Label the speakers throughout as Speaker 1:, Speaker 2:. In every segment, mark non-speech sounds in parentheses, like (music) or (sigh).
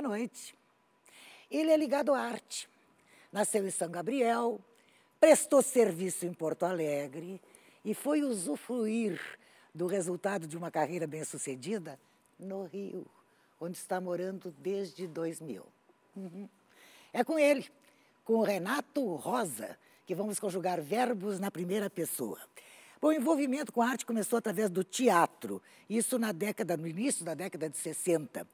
Speaker 1: Boa noite. Ele é ligado à arte. Nasceu em São Gabriel, prestou serviço em Porto Alegre e foi usufruir do resultado de uma carreira bem-sucedida no Rio, onde está morando desde 2000. Uhum. É com ele, com o Renato Rosa, que vamos conjugar verbos na primeira pessoa. Bom, o envolvimento com a arte começou através do teatro, isso na década, no início da década de 60.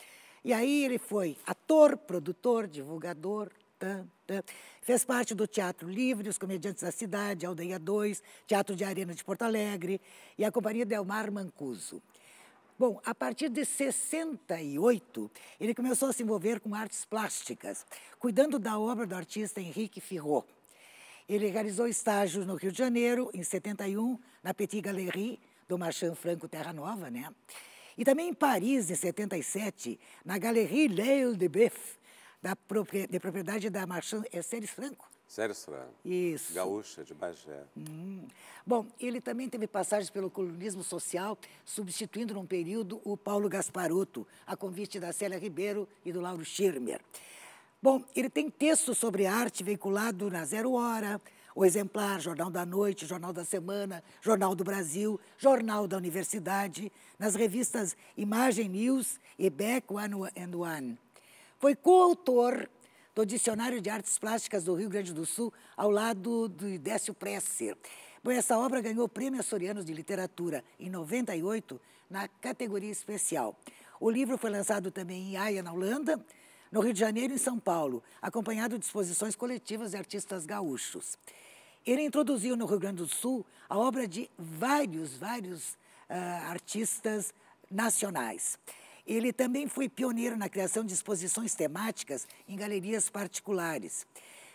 Speaker 1: E aí ele foi ator, produtor, divulgador, tan, tan. fez parte do Teatro Livre, Os Comediantes da Cidade, Aldeia 2, Teatro de Arena de Porto Alegre e a Companhia Delmar Mancuso. Bom, a partir de 68, ele começou a se envolver com artes plásticas, cuidando da obra do artista Henrique Firro. Ele realizou estágios no Rio de Janeiro, em 71, na Petit Galerie, do Marchand Franco Terra Nova, né? E também em Paris, em 77, na Galerie Leil de Beuf, da de propriedade da Marchand Céres Franco.
Speaker 2: Céres Franco. Isso. Gaúcha de Bagé.
Speaker 1: Hum. Bom, ele também teve passagens pelo colonismo social, substituindo num período o Paulo Gasparotto, a convite da Célia Ribeiro e do Lauro Schirmer. Bom, ele tem textos sobre arte veiculado na Zero Hora, o Exemplar, Jornal da Noite, Jornal da Semana, Jornal do Brasil, Jornal da Universidade, nas revistas Imagem News e Back One and One. Foi coautor do Dicionário de Artes Plásticas do Rio Grande do Sul, ao lado do Décio Presser. Bom, essa obra ganhou o Prêmio Açorianos de Literatura em 98, na categoria especial. O livro foi lançado também em Haia, na Holanda, no Rio de Janeiro e em São Paulo, acompanhado de exposições coletivas de artistas gaúchos. Ele introduziu no Rio Grande do Sul a obra de vários, vários uh, artistas nacionais. Ele também foi pioneiro na criação de exposições temáticas em galerias particulares.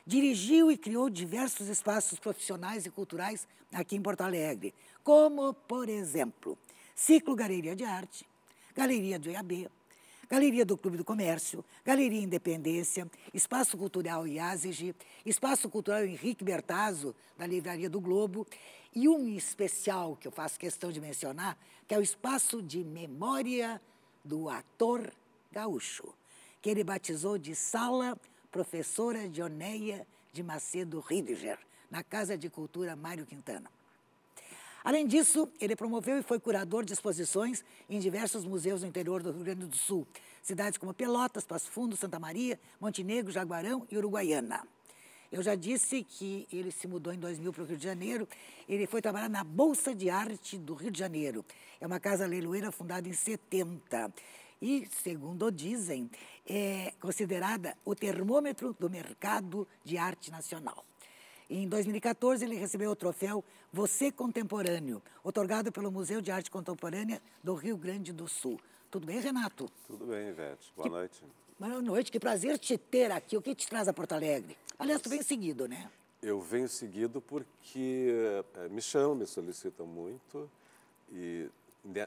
Speaker 1: Dirigiu e criou diversos espaços profissionais e culturais aqui em Porto Alegre, como, por exemplo, Ciclo Galeria de Arte, Galeria do IAB, Galeria do Clube do Comércio, Galeria Independência, Espaço Cultural Iazigi, Espaço Cultural Henrique Bertazzo, da Livraria do Globo, e um especial que eu faço questão de mencionar, que é o Espaço de Memória do Ator Gaúcho, que ele batizou de Sala Professora Dioneia de Macedo Ridiger, na Casa de Cultura Mário Quintana. Além disso, ele promoveu e foi curador de exposições em diversos museus no interior do Rio Grande do Sul, cidades como Pelotas, Passo Fundo, Santa Maria, Montenegro, Jaguarão e Uruguaiana. Eu já disse que ele se mudou em 2000 para o Rio de Janeiro. Ele foi trabalhar na Bolsa de Arte do Rio de Janeiro. É uma casa leiloeira fundada em 70 e, segundo dizem, é considerada o termômetro do mercado de arte nacional. Em 2014, ele recebeu o troféu Você Contemporâneo, otorgado pelo Museu de Arte Contemporânea do Rio Grande do Sul. Tudo bem, Renato?
Speaker 2: Tudo bem, Ivete. Boa que... noite.
Speaker 1: Boa noite, que prazer te ter aqui. O que te traz a Porto Alegre? Aliás, tu vem seguido, né?
Speaker 2: Eu venho seguido porque eh, me chamam, me solicitam muito e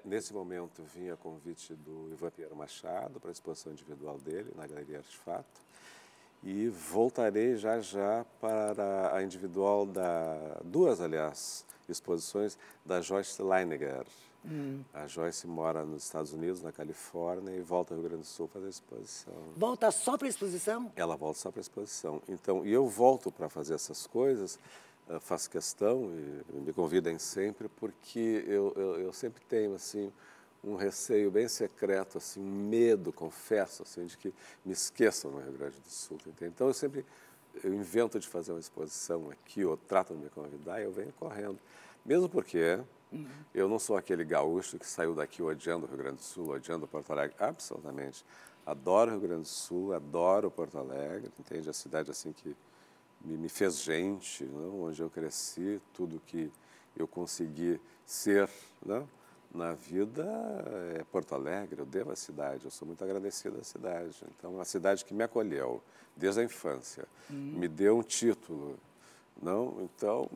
Speaker 2: nesse momento vinha convite do Ivan Piero Machado para a exposição individual dele na Galeria Artefato e voltarei já já para a individual da duas aliás exposições da Joyce Leininger. Hum. A Joyce mora nos Estados Unidos, na Califórnia, e volta ao Rio Grande do Sul fazer a exposição.
Speaker 1: Volta só para a exposição?
Speaker 2: Ela volta só para a exposição. Então, e eu volto para fazer essas coisas, eh, faço questão e me convidem sempre, porque eu, eu, eu sempre tenho assim um receio bem secreto, assim, um medo, confesso, assim, de que me esqueçam no Rio Grande do Sul. Entende? Então eu sempre eu invento de fazer uma exposição aqui, ou trato de me convidar, e eu venho correndo. Mesmo porque uhum. eu não sou aquele gaúcho que saiu daqui odiando o Rio Grande do Sul, odiando Porto Alegre, absolutamente. Adoro o Rio Grande do Sul, adoro Porto Alegre, entende? A cidade assim que me, me fez gente, não? Né? onde eu cresci, tudo que eu consegui ser, não? Né? na vida é Porto Alegre, eu devo à cidade, eu sou muito agradecido à cidade. Então, uma cidade que me acolheu desde a infância, hum. me deu um título não, então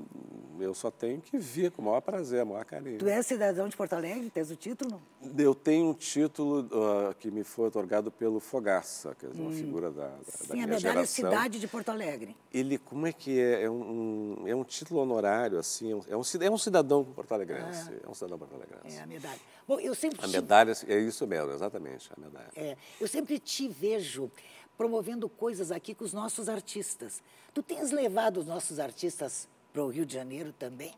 Speaker 2: eu só tenho que vir com o maior prazer, o maior carinho. Tu és
Speaker 1: cidadão de Porto Alegre? Tens o título?
Speaker 2: Eu tenho um título uh, que me foi otorgado pelo Fogaça, que é uma hum. figura da, da, Sim, da é minha a medalha geração. Cidade
Speaker 1: de Porto Alegre.
Speaker 2: Ele, como é que é? É um, é um título honorário, assim, é um, é um é cidadão porto-alegrense. Ah. É um cidadão porto-alegrense. É, a medalha.
Speaker 1: Bom, eu sempre... A te... medalha,
Speaker 2: é isso mesmo, exatamente, a medalha.
Speaker 1: É, eu sempre te vejo promovendo coisas aqui com os nossos artistas. Tu tens levado os nossos artistas para o Rio de Janeiro também?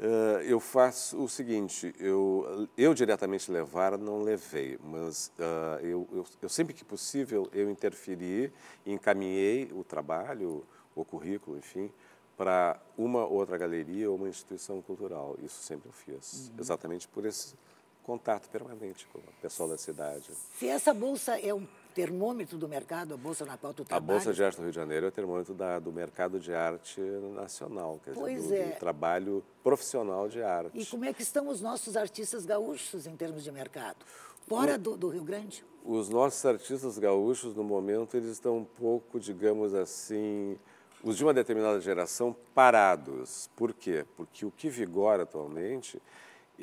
Speaker 2: Uh, eu faço o seguinte, eu, eu diretamente levar não levei, mas uh, eu, eu, eu, sempre que possível eu interferi, encaminhei o trabalho, o currículo, enfim, para uma outra galeria ou uma instituição cultural. Isso sempre eu fiz, uhum. exatamente por esse contato permanente com o pessoal da cidade.
Speaker 1: Se essa bolsa é um termômetro do mercado, a bolsa na qual tu trabalha. A bolsa de
Speaker 2: arte do Rio de Janeiro é o termômetro da, do mercado de arte nacional, quer pois dizer, do, é. do trabalho profissional de arte.
Speaker 1: E como é que estão os nossos artistas gaúchos em termos de mercado? Fora o, do, do Rio Grande?
Speaker 2: Os nossos artistas gaúchos, no momento, eles estão um pouco, digamos assim, os de uma determinada geração parados. Por quê? Porque o que vigora atualmente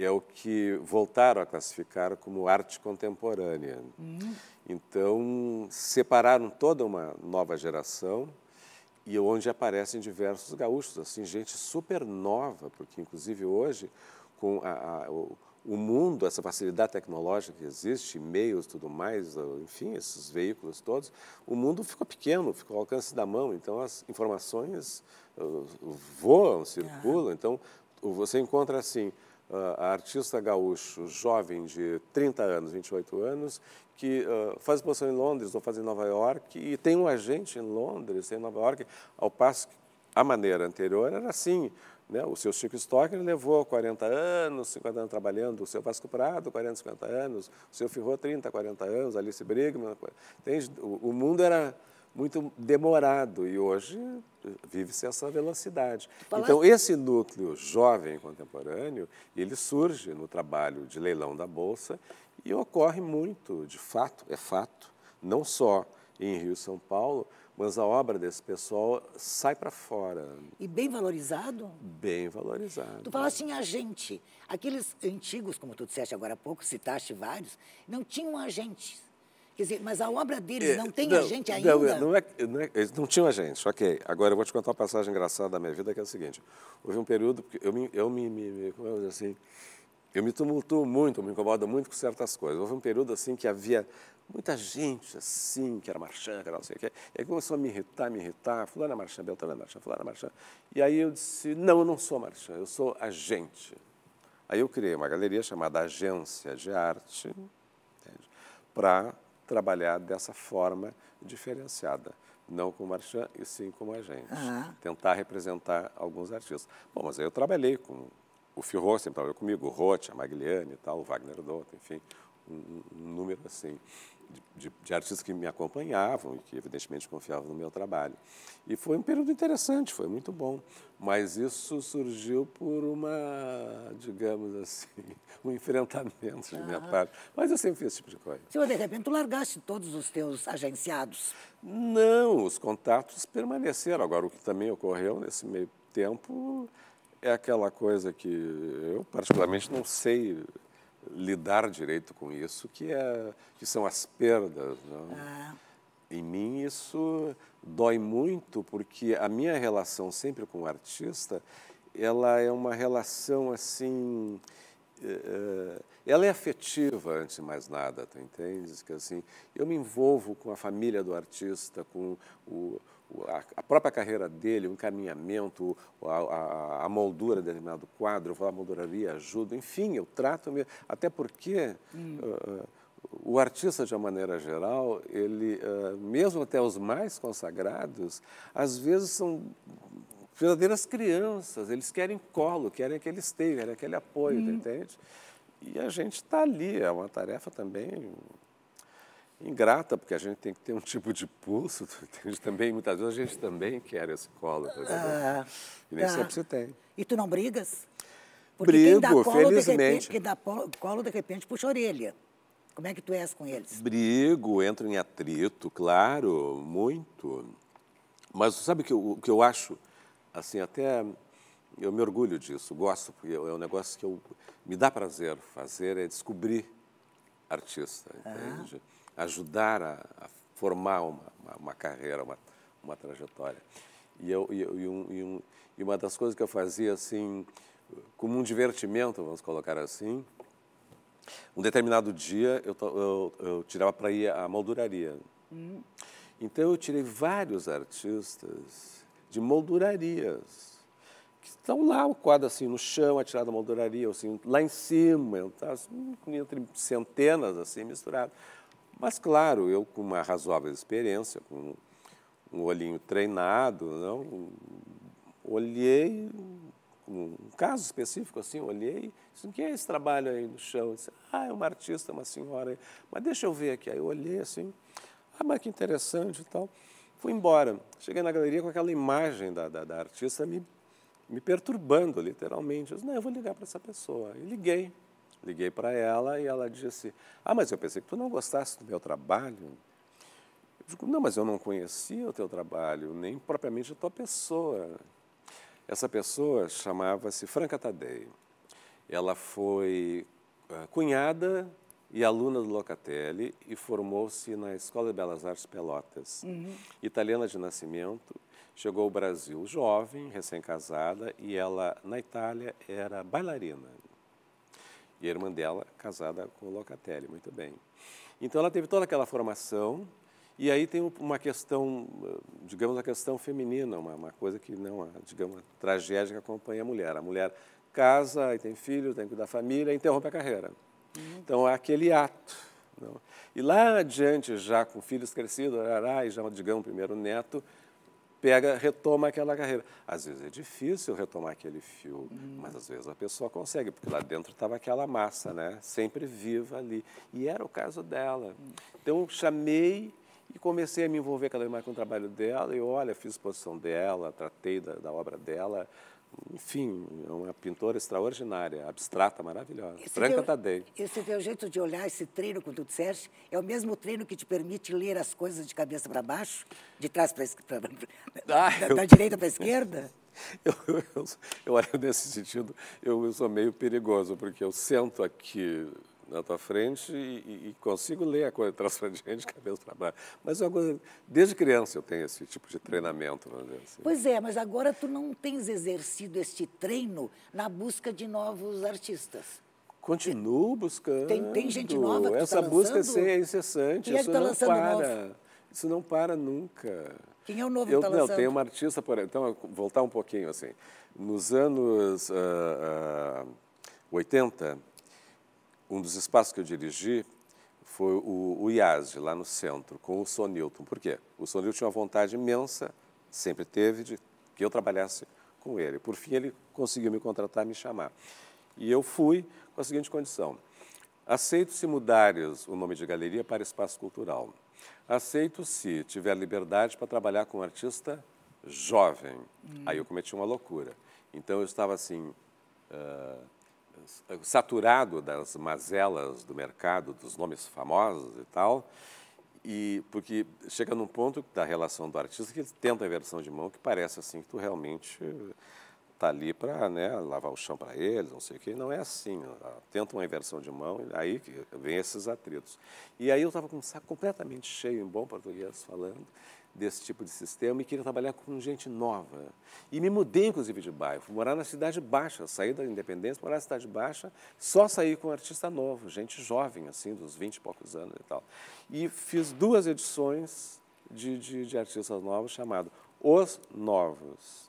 Speaker 2: é o que voltaram a classificar como arte contemporânea. Hum. Então, separaram toda uma nova geração e é onde aparecem diversos gaúchos, assim, gente super nova, porque inclusive hoje, com a, a, o, o, mundo, essa facilidade tecnológica que existe, e-mails, tudo mais, enfim, esses veículos todos, o mundo ficou pequeno, ficou ao alcance da mão, então as informações uh, voam, circulam, uhum. então você encontra assim, ah, a artista gaúcho, jovem de 30 anos, 28 anos, que uh, faz exposição em Londres ou faz em Nova York e tem um agente em Londres, em Nova York, ao passo que a maneira anterior era assim. Né? O seu Chico Stocker levou 40 anos, 50 anos trabalhando, o seu Vasco Prado, 40, 50 anos, o seu Firro, 30, 40 anos, Alice Brigman. o mundo era muito demorado e hoje vive-se essa velocidade. Então, esse núcleo jovem contemporâneo, ele surge no trabalho de leilão da Bolsa e ocorre muito, de fato, é fato, não só em Rio e São Paulo, mas a obra desse pessoal sai para fora.
Speaker 1: E bem valorizado?
Speaker 2: Bem valorizado. Tu
Speaker 1: falaste em agente. Aqueles antigos, como tu disseste agora há pouco, citaste vários, não tinham agentes Quer dizer, mas a obra deles é, não tem não, agente ainda? Não,
Speaker 2: não, é, não, é, eles não tinham agente, ok. Agora eu vou te contar uma passagem engraçada da minha vida, que é a seguinte. Houve um período que eu me, eu me, me como eu assim, eu me tumultuo muito, me incomodo muito com certas coisas. Houve um período assim que havia muita gente assim, que era marchã, que era não sei o quê. E aí começou a me irritar, me irritar. Fulano é marchã, Beltrano é marchã, fulano é marchã. E aí eu disse, não, eu não sou marchã, eu sou agente. Aí eu criei uma galeria chamada Agência de Arte para trabalhar dessa forma diferenciada. Não com marchand, e sim com a Uhum. Tentar representar alguns artistas. Bom, mas aí eu trabalhei com o Firro, sempre trabalhou comigo, o Roth, a Magliani e tal, o Wagner Dotto, enfim, um, um número assim de, de, artistas que me acompanhavam e que, evidentemente, confiavam no meu trabalho. E foi um período interessante, foi muito bom. Mas isso surgiu por uma, digamos assim, (laughs) um enfrentamento de minha parte. Mas eu sempre fiz esse tipo de coisa.
Speaker 1: Senhor, de repente, tu largaste todos os teus agenciados?
Speaker 2: Não, os contatos permaneceram. Agora, o que também ocorreu nesse meio
Speaker 1: tempo
Speaker 2: é aquela coisa que eu, particularmente, não sei lidar direito com isso, que, é, que são as perdas. Não? É. Em mim, isso dói muito, porque a minha relação sempre com o artista, ela é uma relação assim... Eh, eh, ela é afetiva, antes de mais nada, tu entende? Que, assim, eu me envolvo com a família do artista, com o, a própria carreira dele, o encaminhamento, a, a, a moldura de determinado quadro, a molduraria ajuda, enfim, eu trato, até porque hum. uh, o artista, de uma maneira geral, ele, uh, mesmo até os mais consagrados, às vezes são verdadeiras crianças, eles querem colo, querem aquele esteio, querem aquele apoio, hum. entende? E a gente está ali, é uma tarefa também ingrata, porque a gente tem que ter um (laughs) tipo de pulso, Também, muitas vezes a gente também quer esse colo. Ah, e nem ah. sempre você
Speaker 1: tem. E tu não brigas? Porque Brigo, quem dá colo, felizmente. De dá colo, de repente, puxa a orelha. Como é que tu és com eles?
Speaker 2: Brigo, entro em atrito, claro, muito. Mas sabe que o que eu acho, assim, até eu me orgulho disso, gosto, porque é um negócio que eu, me dá prazer fazer, é descobrir artista, ah. entende? ajudar a, a formar uma, uma, uma, carreira, uma, uma trajetória. E, eu, e, e, um, e, um, e uma das coisas que eu fazia, assim, como um divertimento, vamos colocar assim, um determinado dia eu, eu, eu tirava para ir à molduraria. Hum. Então eu tirei vários artistas de moldurarias, que estão lá, o quadro assim no chão, atirado da molduraria, assim, lá em cima, tá, assim, entre centenas assim, misturado. Mas, claro, eu com uma razoável experiência, com um olhinho treinado, não, olhei, um caso específico assim, olhei, disse, quem é esse trabalho aí no chão? disse, ah, é uma artista, uma senhora Mas deixa eu ver aqui. Aí eu olhei assim, ah, mas que interessante e tal. Fui embora. Cheguei na galeria com aquela imagem da, da, da artista me, me perturbando, literalmente. Eu disse, não, eu vou ligar para essa pessoa. E liguei. Liguei para ela e ela disse: Ah, mas eu pensei que tu não gostasse do meu trabalho. Eu digo: Não, mas eu não conhecia o teu trabalho, nem propriamente a tua pessoa. Essa pessoa chamava-se Franca Tadei. Ela foi eh, cunhada e aluna do Locatelli e formou-se na Escola de Belas Artes Pelotas. Uhum. Italiana de nascimento, chegou ao Brasil jovem, recém-casada, e ela, na Itália, era bailarina. E a irmã dela, casada com o Locatelli, muito bem. Então ela teve toda aquela formação, e aí tem uma questão, digamos, a questão feminina, uma, uma coisa que não, digamos, a tragédia que acompanha a mulher. A mulher casa, e tem filho, tem que cuidar da família, interrompe a carreira. Uhum. Então há aquele ato. Não? E lá adiante, já com filhos crescidos, arará, e já, digamos, primeiro neto, pega, retoma aquela carreira. Às vezes é difícil retomar aquele fio, hum. mas às vezes a pessoa consegue, porque lá dentro estava aquela massa, né? Sempre viva ali. E era o caso dela. Uhum. Então chamei e comecei a me envolver cada vez mais com o trabalho dela. E olha, fiz exposição dela, tratei da, da obra dela, enfim, é uma pintora extraordinária, abstrata, maravilhosa. Esse Franca teu, Tadei. Tá
Speaker 1: esse teu jeito de olhar, esse treino quando tu disseste, é o mesmo treino que te permite ler as coisas de cabeça para baixo, de trás para (laughs) ah, da, eu... da direita para a esquerda? (laughs) Eu,
Speaker 2: eu, eu, eu, nesse sentido, eu, eu sou meio perigoso, porque eu sento aqui na tua frente e, e consigo ler a coisa (laughs) transparente que é meu trabalho. Mas é desde criança eu tenho esse tipo de treinamento, vamos dizer assim. Pois
Speaker 1: é, mas agora tu não tens exercido este treino na busca de novos artistas.
Speaker 2: Continuo buscando. Tem, tem gente nova que Essa tá busca é, é incessante. Quem é que tá lançando para. Novo? Isso não para nunca.
Speaker 1: Quem é o novo eu, que tá Não, tem uma
Speaker 2: artista, por então, voltar um pouquinho assim. Nos anos uh, uh, 80, um dos espaços que eu dirigi foi o, o IASG, lá no centro, com o Sonilton. Por quê? O Sonilton tinha uma vontade imensa, sempre teve, de que eu trabalhasse com ele. Por fim, ele conseguiu me contratar, me chamar. E eu fui com a seguinte condição. Aceito se mudares o nome de galeria para espaço cultural. Aceito se tiver liberdade para trabalhar com um artista jovem. Hum. Aí eu cometi uma loucura. Então eu estava assim, uh, saturado das mazelas do mercado, dos nomes famosos e tal, e porque chega num ponto da relação do artista que ele tenta a versão de mão que parece assim que tu realmente está ali para né, lavar o chão para eles, não sei o quê. Não é assim. Tenta uma inversão de mão, aí que vem esses atritos. E aí eu estava com um saco completamente cheio, em bom português falando, desse tipo de sistema e queria trabalhar com gente nova. E me mudei, inclusive, de bairro. Fui morar na Cidade Baixa, saí da Independência, morar na Cidade Baixa, só saí com um artista novo, gente jovem, assim, dos 20 e poucos anos e tal. E fiz duas edições de, de, de artistas novos chamado Os Novos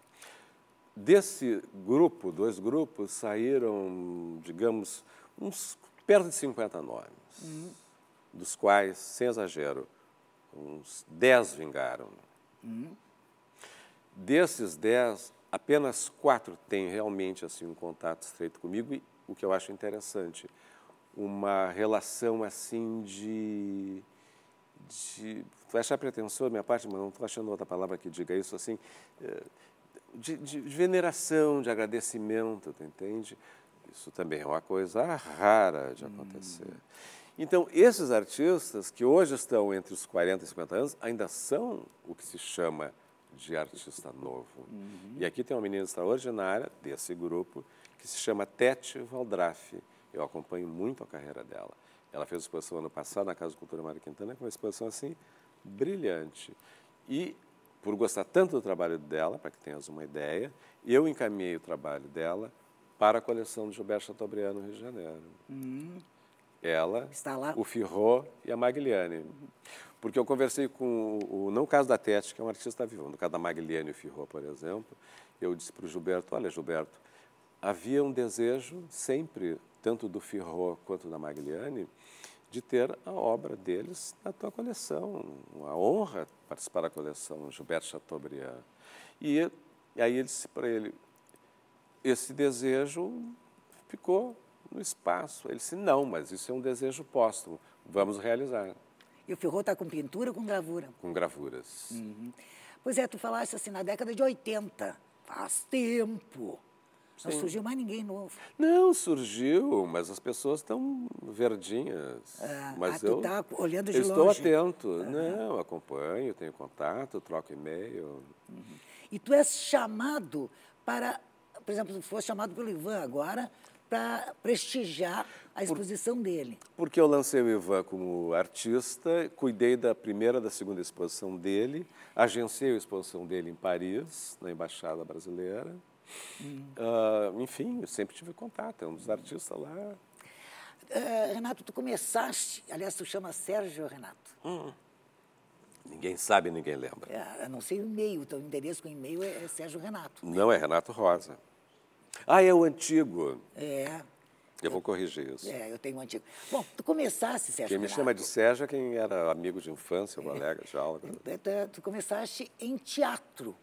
Speaker 2: Desse grupo, dois grupos, saíram, digamos, uns perto de 50 nomes, uhum. dos quais, sem exagero, uns 10 vingaram. Uhum. Desses 10, apenas quatro têm realmente assim um contato estreito comigo e o que eu acho interessante, uma relação assim de de vai achar pretensioso minha parte, mas não estou achando outra palavra que diga isso assim, eh, de, de, veneração, de agradecimento, entende? Isso também é uma coisa rara de acontecer. Hum. Então, esses artistas que hoje estão entre os 40 e 50 anos ainda são o que se chama de artista novo. Uhum. E aqui tem uma menina extraordinária desse grupo que se chama Tete Valdraff. Eu acompanho muito a carreira dela. Ela fez exposição ano passado na Casa de Cultura Mário Quintana, com uma exposição assim brilhante. E por gostar tanto do trabalho dela, para que tenhas uma ideia, eu encaminhei o trabalho dela para a coleção de Gilberto Chateaubriand no Rio de Janeiro. Hum. Ela, o Firro e a Magliani. Porque eu conversei com, o, não o caso da Tete, que é um artista vivo, no caso da Magliani e o Firro, por exemplo, eu disse para o Gilberto, olha, Gilberto, havia um desejo sempre, tanto do Firro quanto da Magliani, de ter a obra deles na tua coleção. Uma honra participar da coleção Gilberto Chateaubriand. E, e aí ele disse para ele, esse desejo ficou no espaço. Ele disse, não, mas isso é um desejo póstumo, vamos realizar. E o Ferrou está
Speaker 1: com pintura ou com gravura?
Speaker 2: Com gravuras. Uhum.
Speaker 1: Pois é, tu falaste assim, na década de 80, faz tempo. Não surgiu mais ninguém novo.
Speaker 2: Não, surgiu, mas as pessoas estão verdinhas. Ah, mas ah, eu, tá olhando de eu estou atento. Não, acompanho, tenho contato, troco e-mail. Uhum.
Speaker 1: E tu és chamado para, por exemplo, tu fosse chamado pelo Ivan agora para prestigiar a exposição por, dele.
Speaker 2: Porque eu lancei o Ivan como artista, cuidei da primeira da segunda exposição dele, agenciei a exposição dele em Paris, na Embaixada Brasileira. Uh, enfim, eu sempre tive contato, é um dos artistas
Speaker 1: lá. Uh, Renato, tu começaste, aliás, tu chama Sérgio Renato. Hum.
Speaker 2: Ninguém sabe, ninguém lembra.
Speaker 1: É, não sei o e-mail, teu endereço com e-mail é, é Sérgio Renato.
Speaker 2: Não, é Renato Rosa. Ah, é o antigo. É. Eu, eu vou corrigir isso. É,
Speaker 1: eu tenho um antigo. Bom, tu começaste, Sérgio. Quem me Renato. chama
Speaker 2: de Sérgio é quem era amigo de infância, colega, já.
Speaker 1: É, é, tu, tu começaste em teatro.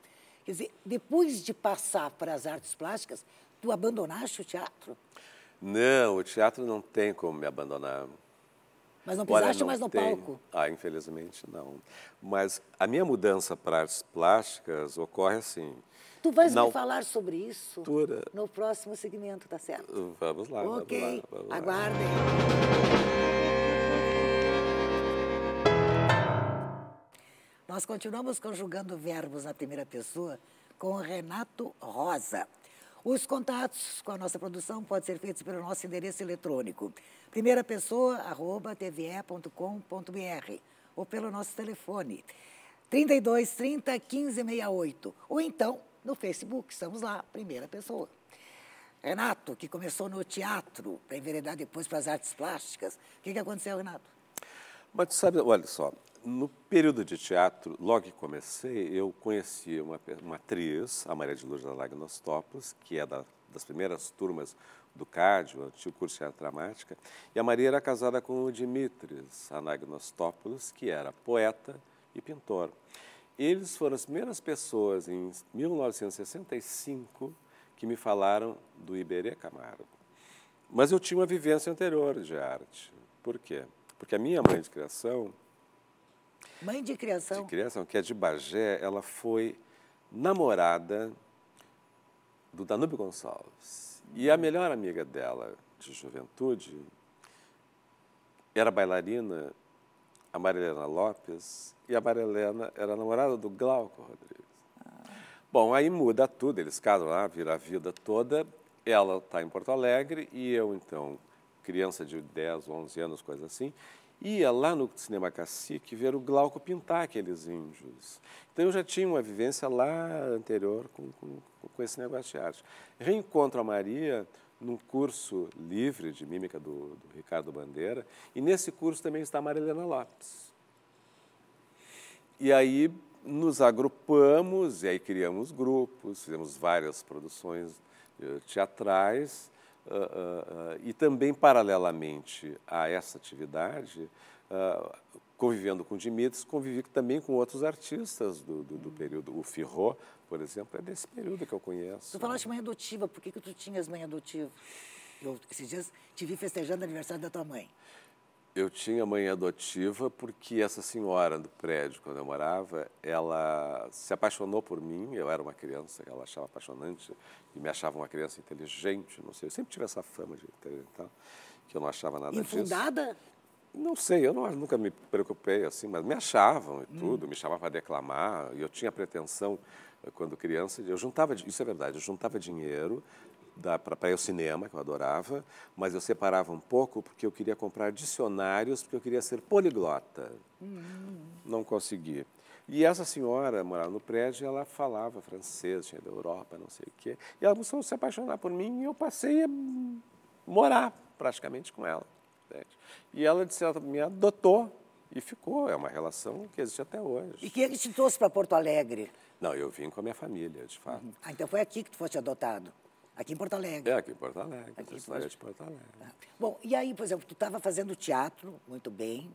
Speaker 1: Quer dizer, depois de passar para as artes plásticas, tu abandonaste o teatro?
Speaker 2: Não, o teatro não tem como me abandonar.
Speaker 1: Mas não pisaste Olha, não mais no tem. palco?
Speaker 2: Ah, infelizmente não. Mas a minha mudança para artes plásticas ocorre assim.
Speaker 1: Tu vais na... me falar sobre isso Tura. no próximo segmento, tá certo? Vamos lá. Ok, vamos lá, vamos lá. aguardem. Nós continuamos conjugando verbos na primeira pessoa com Renato Rosa. Os contatos com a nossa produção podem ser feitos pelo nosso endereço eletrônico primeira pessoa arroba tve.com.br ou pelo nosso telefone 32 30 1568 ou então no Facebook, estamos lá, primeira pessoa. Renato, que começou no teatro para enveredar depois para as artes plásticas, o que, que aconteceu, Renato?
Speaker 2: Mas tu sabe, olha só, no período de teatro, logo que comecei, eu conheci uma, uma atriz, a Maria de Lourdes Lagnostopos, que é da, das primeiras turmas do Cádio, o antigo curso de teatro dramática, e a Maria era casada com o Dimitris Anagnostópolis, que era poeta e pintor. Eles foram as primeiras pessoas, em 1965, que me falaram do Iberê Camargo. Mas eu tinha uma vivência anterior de arte. Por quê? Porque a minha mãe de criação
Speaker 1: Mãe de criação? De
Speaker 2: criação, que é de Bagé, ela foi namorada do Danúbio Gonçalves. E a melhor amiga dela de juventude era bailarina, a Marilena Lopes, e a Marilena era namorada do Glauco Rodrigues. Ah. Bom, aí muda tudo, eles casam lá, vira a vida toda. Ela está em Porto Alegre e eu, então, criança de 10, 11 anos, coisa assim, ia lá no Cinema Cacique ver o Glauco pintar aqueles índios. Então eu já tinha uma vivência lá anterior com, com, com esse negócio de arte. Reencontro a Maria num curso livre de mímica do, do Ricardo Bandeira, e nesse curso também está a Marilena Lopes. E aí nos agrupamos, e aí criamos grupos, fizemos várias produções eh, teatrais, ah, ah, ah, e também, paralelamente a essa atividade, convivendo com Dimitris, convivi também com outros artistas do, do, do hum. período. O Firro, por exemplo, é desse período que eu conheço.
Speaker 1: Tu falaste mãe adotiva, por que, que tu tinhas mãe adotiva? Eu, esses dias, te vi festejando o aniversário da tua mãe.
Speaker 2: Eu tinha mãe adotiva porque essa senhora do prédio, quando eu morava, ela se apaixonou por mim. Eu era uma criança ela achava apaixonante e me achava uma criança inteligente, não sei. Eu sempre tive essa fama de inteligente, que eu não achava nada Infundada? disso. Não sei, eu não, nunca me preocupei assim, mas me achavam e hum. tudo, hum. me chamavam para declamar. E eu tinha pretensão, eh, quando criança, eu juntava, isso é verdade, eu juntava dinheiro para ir ao cinema, que eu adorava, mas eu separava um pouco porque eu queria comprar dicionários, porque eu queria ser poliglota. Hum. Não consegui. E essa senhora morava no prédio, ela falava francês, tinha da Europa, não sei o quê. E ela começou a se apaixonar por mim e eu passei a morar praticamente com ela. Entende? E ela disse, ela me adotou e ficou. É uma
Speaker 1: relação que existe até hoje. E quem é que te trouxe para Porto Alegre? Não, eu vim com a minha família, de fato. Uhum. Ah, então foi aqui que tu foste adotado? Aqui em Porto Alegre. É, aqui em Porto Alegre. Aqui em Porto... de Porto Alegre. Bom, e aí, por exemplo, tu estava fazendo teatro muito bem,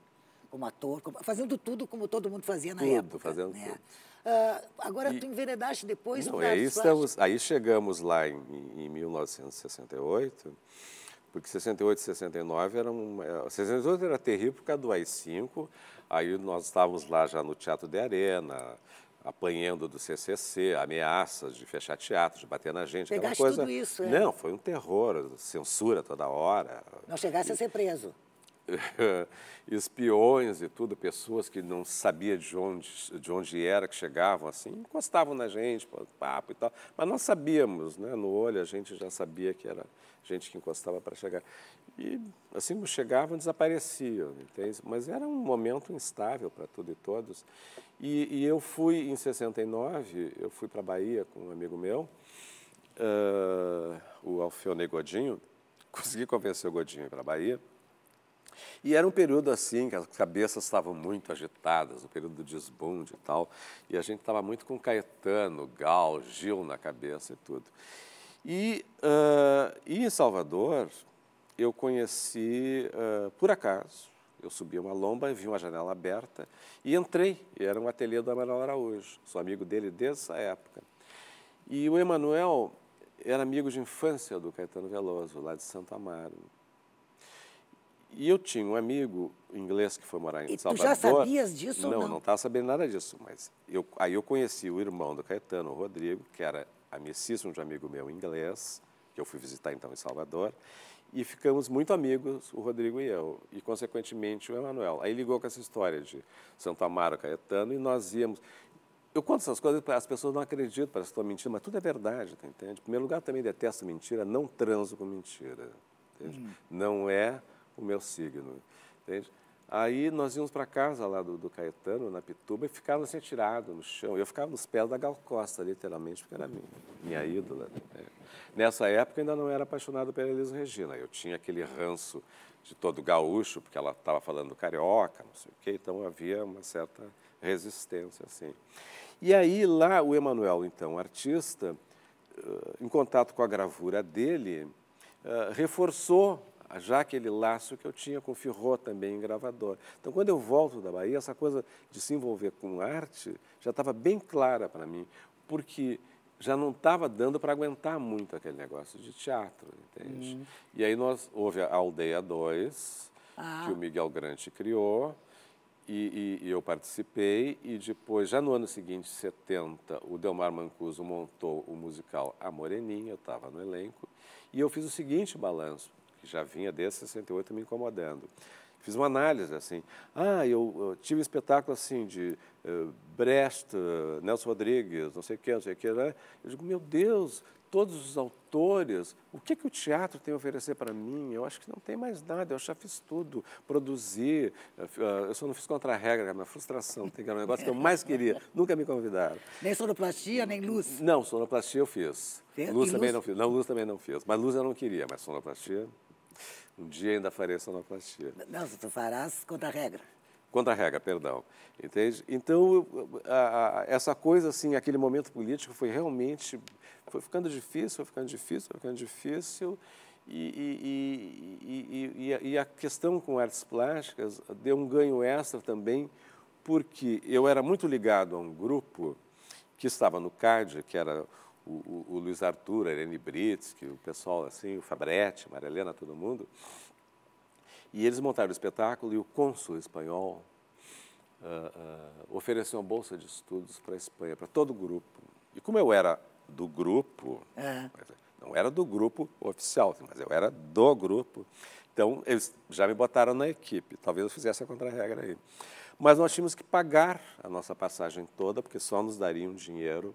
Speaker 1: como ator, como... fazendo tudo como todo mundo fazia na tudo, época. Fazendo né? Tudo, fazendo uh, agora, e... tu enveredaste depois... Não, aí, estamos,
Speaker 2: aí chegamos lá em, em 1968... Porque 68 e 69 eram 68 era terrível por causa do AI-5. Aí nós estávamos lá já no Teatro de Arena, apanhando do CCC, ameaças de fechar teatro, de bater na gente. Pegaste coisa... tudo isso, é? Não, foi um terror, censura toda hora.
Speaker 1: Não chegasse e... a ser preso.
Speaker 2: (laughs) espiões e tudo, pessoas que não sabia de onde, de onde era, que chegavam assim, encostavam na gente, papo e tal, mas nós sabíamos, né? no olho a gente já sabia que era gente que encostava para chegar. E assim, chegavam, desapareciam, entende? mas era um momento instável para tudo e todos. E, e eu fui, em 69, eu fui para a Bahia com um amigo meu, uh, o Alfeone Godinho, (laughs) consegui convencer o Godinho para a Bahia, e era um período assim, que as cabeças estavam muito agitadas, um período do desbunde e tal. E a gente estava muito com Caetano, Gal, Gil na cabeça e tudo. E, uh, e em Salvador, eu conheci, uh, por acaso, eu subi uma lomba, vi uma janela aberta e entrei. E era um ateliê do Amaral Araújo, sou amigo dele desde essa época. E o Emanuel era amigo de infância do Caetano Veloso, lá de Santo Amaro. E eu tinha um amigo inglês que foi morar em e Salvador. E tu já sabias disso não, ou não? Não, estava sabendo nada disso. Mas eu, aí eu conheci o irmão do Caetano, o Rodrigo, que era amicíssimo de um amigo meu inglês, que eu fui visitar então em Salvador, e ficamos muito amigos, o Rodrigo e eu, e consequentemente o Emanuel. Aí ligou com essa história de Santo Amaro, Caetano, e nós íamos... Eu conto essas coisas, as pessoas não acreditam, parece que estou mentindo, mas tudo é verdade, tá, entende? Em primeiro lugar, também detesto mentira, não transo com mentira, entende? Hum. Não é o meu signo, entende? Aí nós íamos para casa lá do, do, Caetano, na Pituba, e ficava assim no chão. Eu ficava nos pés da Gal Costa, literalmente, porque era minha, minha ídola. Né? Nessa época ainda não era apaixonado pela Elisa Regina. Eu tinha aquele ranço de todo gaúcho, porque ela estava falando carioca, não sei o quê, então havia uma certa resistência, assim. E aí lá o Emanuel, então, artista, eh, em contato com a gravura dele, eh, reforçou já aquele laço que eu tinha com Firro também em gravador. Então, quando eu volto da Bahia, essa coisa de se envolver com arte já estava bem clara para mim, porque já não estava dando para aguentar muito aquele negócio de teatro, entende? Hum. E aí nós houve a Aldeia 2, ah. que o Miguel Grande criou, e, e, e, eu participei, e depois, já no ano seguinte, 70, o Delmar Mancuso montou o musical A Moreninha, eu estava no elenco, e eu fiz o seguinte balanço que já vinha desde 68 me incomodando. Fiz uma análise assim. Ah, eu, eu tive um espetáculo assim de uh, Brecht, uh, Nelson Rodrigues, não sei o que, não sei o que. Né? Eu digo, meu Deus, todos os autores, o que, que o teatro tem a oferecer para mim? Eu acho que não tem mais nada, eu já fiz tudo, produzi, eh, eh, eu só não fiz contra-regra, é minha frustração, que era um negócio que eu mais queria, nunca me convidaram.
Speaker 1: Nem sonoplastia, nem
Speaker 2: luz? Não, sonoplastia eu fiz. Luz, luz também não fiz, não, luz também não fiz, mas luz eu não queria, mas sonoplastia um dia ainda farei sonoplastia.
Speaker 1: Não, se tu farás contra a regra.
Speaker 2: Contra a regra, perdão. Entende? Então, a, a, essa coisa, assim, aquele momento político foi realmente. Foi ficando difícil, foi ficando difícil, foi ficando difícil. E, e, e, a, e, a, questão com artes plásticas deu um ganho extra também, porque eu era muito ligado a um grupo que estava no CAD, que era o, o, o Luiz Arthur, a Irene Britsky, o pessoal assim, o Fabretti, Maria Helena, todo mundo. E eles montaram o espetáculo e o cônsul espanhol uh, uh, ofereceu uma bolsa de estudos para a Espanha, para todo o grupo. E como eu era do grupo, é. não era do grupo oficial, mas eu era do grupo, então eles já me botaram na equipe. Talvez eu fizesse a contra-regra aí. Mas nós tínhamos que pagar a nossa passagem toda, porque só nos dariam dinheiro